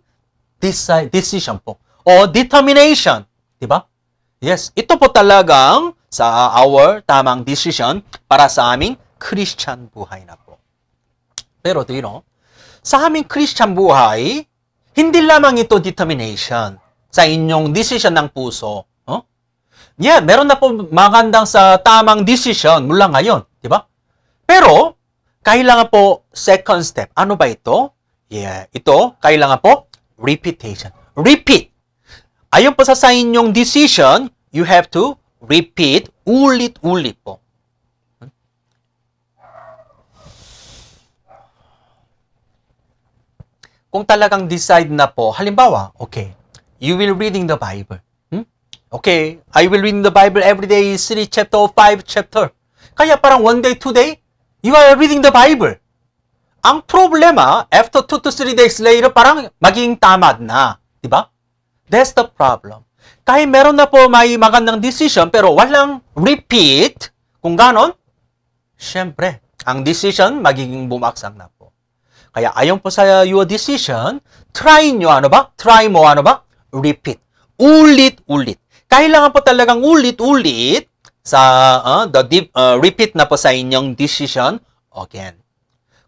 decision po o determination. Di ba? Yes, ito po talagang sa our tamang decision para sa aming Christian buhay na po. Pero do you know, sa aming Christian buhay, hindi lamang ito determination sa inyong decision ng puso. Huh? Yeah, meron na po magandang sa tamang decision mula ngayon, di ba? Pero, kailangan po second step. Ano ba ito? Yeah, ito, kailangan po repetition. Repeat. Ayon po sa sa inyong decision, you have to repeat ulit-ulit po. Kung talagang decide na po, halimbawa, okay, you will reading the Bible. Hmm? Okay, I will read the Bible every day, 3 chapter, 5 chapter. Kaya parang one day, two day, you are reading the Bible. Ang problema, after 2 to 3 days later, parang maging tamad na. Di ba? That's the problem. Kahit meron na po may magandang decision pero walang repeat, kung ganon, syempre, ang decision magiging bumaksak na po. Kaya ayon po sa your decision, try nyo ano ba? Try mo ano ba? Repeat. Ulit-ulit. Kailangan po talagang ulit-ulit sa uh, the deep, uh, ah, repeat na po sa inyong decision again.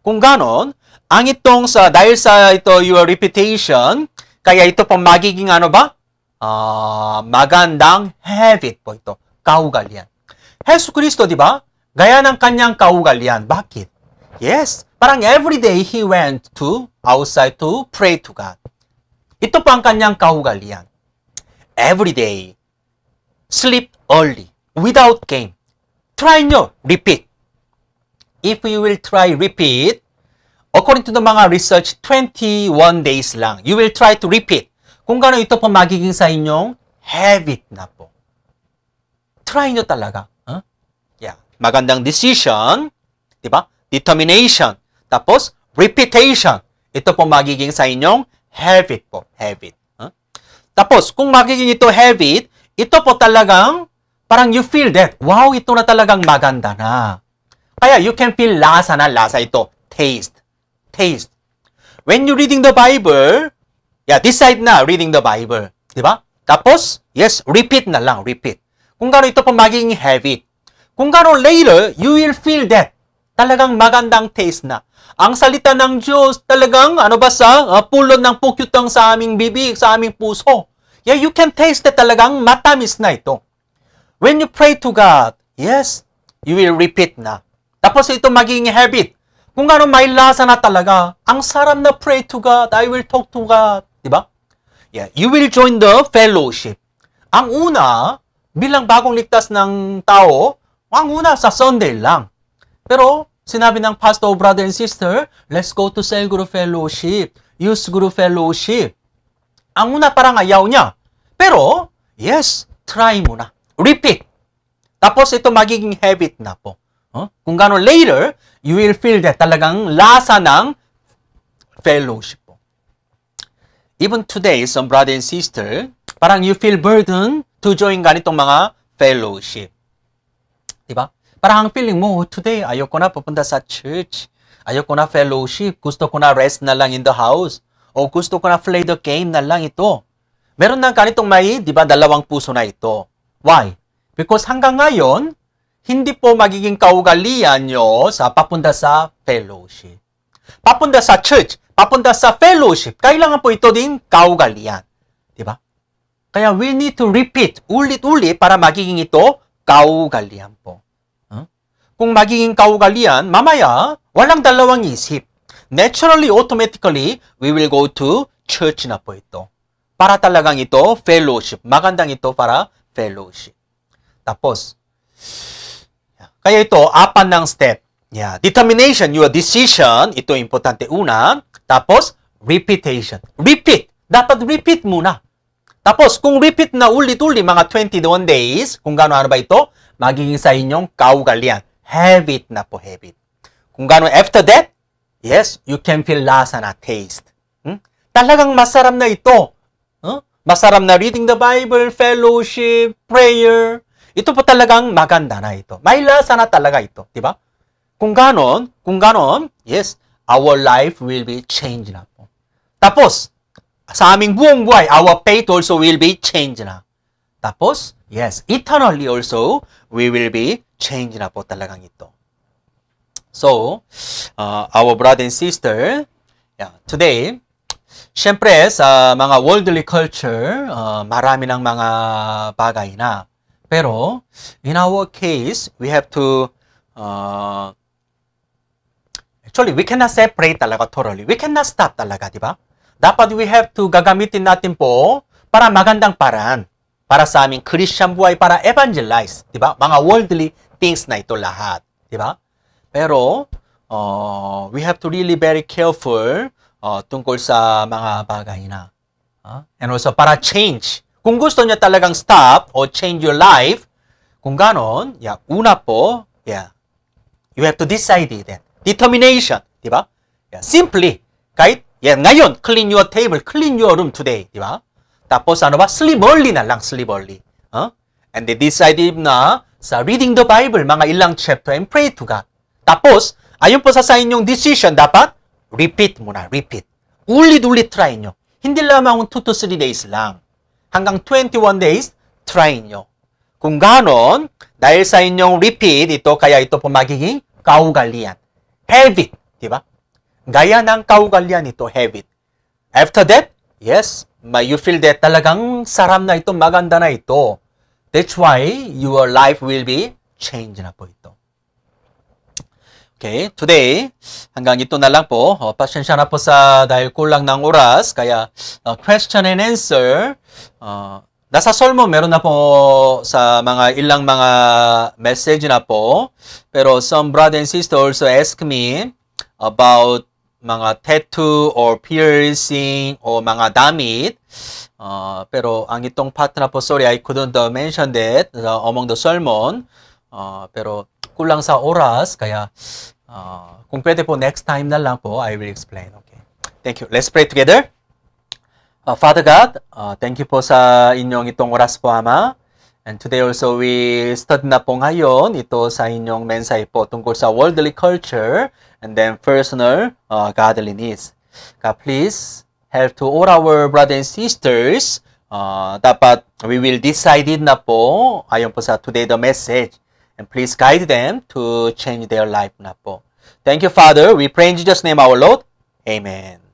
Kung ganon, ang itong sa dahil sa ito your repetition, Kaya ito po magiging ano ba? Uh, magandang habit po ito. Kaugalian. Heso Kristo, di ba? Gaya ng kanyang kaugalian. Bakit? Yes. Parang every day he went to outside to pray to God. Ito po ang kanyang kaugalian. Every day. Sleep early. Without game. Try nyo. Repeat. If you will try repeat, according to the mga research, 21 days lang. You will try to repeat kung gaano ito po magiging sa inyong habit na po. Try nyo talaga. Huh? Yeah. Magandang decision, di ba? Determination. Tapos, repetition. Ito po magiging sa inyong habit po. Habit. Huh? Tapos, kung magiging ito habit, ito po talagang parang you feel that, wow, ito na talagang maganda na. Kaya you can feel lasa na, lasa ito, taste taste. When you reading the Bible, yeah, decide na reading the Bible. Di ba? Tapos, yes, repeat na lang, repeat. Kung gaano ito pa magiging habit. Kung gaano later, you will feel that. Talagang magandang taste na. Ang salita ng Diyos, talagang ano ba sa uh, ah, pulot ng pukyutang sa aming bibig, sa aming puso. Yeah, you can taste that talagang matamis na ito. When you pray to God, yes, you will repeat na. Tapos ito magiging habit. Kung gaano may lasa na talaga. Ang sarap na pray to God. I will talk to God. Diba? Yeah. You will join the fellowship. Ang una, bilang bagong ligtas ng tao, ang una sa Sunday lang. Pero sinabi ng pastor, brother and sister, let's go to cell group fellowship, youth group fellowship. Ang una parang ayaw niya. Pero, yes, try mo na. Repeat. Tapos ito magiging habit na po. Kung gano'n later, you will feel that talagang lasa ng fellowship. Even today, some brother and sister, parang you feel burden to join ganitong mga fellowship. Diba? Parang ang feeling mo, today, ayoko na pupunta sa church. Ayoko na fellowship. Gusto ko na rest na lang in the house. O gusto ko na play the game na lang ito. Meron ng ganitong may, di ba, dalawang puso na ito. Why? Because hanggang ngayon, hindi po magiging kaugalian nyo sa papunta sa fellowship. Papunta sa church, papunta sa fellowship, kailangan po ito din kaugalian. Di ba? Kaya we need to repeat ulit-ulit para magiging ito kaugalian po. Huh? Kung magiging kaugalian, mamaya, walang dalawang isip. Naturally, automatically, we will go to church na po ito. Para talagang ito, fellowship. Magandang ito para fellowship. Tapos, kaya ito, apan ng step. Yeah. Determination, your decision. Ito importante una. Tapos, repetition. Repeat. Dapat repeat muna. Tapos, kung repeat na ulit-ulit mga 21 days, kung gaano ano ba ito, magiging sa inyong kaugalian. Habit na po, habit. Kung gaano after that, yes, you can feel lasa na taste. Hmm? Talagang masarap na ito. Huh? Masarap na reading the Bible, fellowship, prayer, ito po talagang maganda na ito. May lasa na talaga ito, di ba? Kung ganon, kung ganon, yes, our life will be changed na po. Tapos, sa aming buong buhay, our faith also will be changed na. Tapos, yes, eternally also, we will be changed na po talagang ito. So, uh, our brother and sister, yeah, today, syempre sa mga worldly culture, uh, marami ng mga bagay na pero in our case, we have to uh, actually we cannot separate talaga totally. We cannot stop talaga, di ba? Dapat we have to gagamitin natin po para magandang paraan para sa aming Christian buhay para evangelize, di ba? Mga worldly things na ito lahat, di ba? Pero uh, we have to really very careful uh, tungkol sa mga bagay na. Uh, and also para change kung gusto niya talagang stop or change your life, kung ganon, yeah, una po, yeah, you have to decide it. Yeah. Determination, di ba? Yeah, simply, kahit, yeah, ngayon, clean your table, clean your room today, di ba? Tapos ano ba? Sleep early na lang, sleep early. Huh? And they decided na sa reading the Bible, mga ilang chapter and pray to God. Tapos, ayun po sa sa inyong decision, dapat repeat muna, repeat. Ulit-ulit try nyo. Hindi lamang 2 to 3 days lang hanggang 21 days, try nyo. Kung ganon, dahil sa inyong repeat, ito kaya ito po magiging kaugalian. Habit, di ba? Gaya ng kaugalian ito, habit. After that, yes, may you feel that talagang saram na ito, maganda na ito. That's why your life will be changed na po ito. Okay, today, hanggang ito na lang po. O, pasensya na po sa dahil kulang ng oras. Kaya, uh, question and answer. Uh, nasa Solmo, meron na po sa mga ilang mga message na po. Pero some brother s and sister also ask me about mga tattoo or piercing o mga damit. Uh, pero ang itong part na po, sorry, I couldn't mention that uh, among the sermon. Uh, pero kulang sa oras, kaya uh, kung pwede po next time na lang po, I will explain. Okay. Thank you. Let's pray together. Uh, Father God, uh, thank you po sa inyong itong oras po, Ama. And today also we study na po ngayon ito sa inyong mensahe po tungkol sa worldly culture and then personal uh, godly needs. God, please help to all our brothers and sisters. Uh, dapat we will decide na po ayon po sa today the message. and please guide them to change their life number. Thank you, Father. We pray in Jesus' name, our Lord. Amen.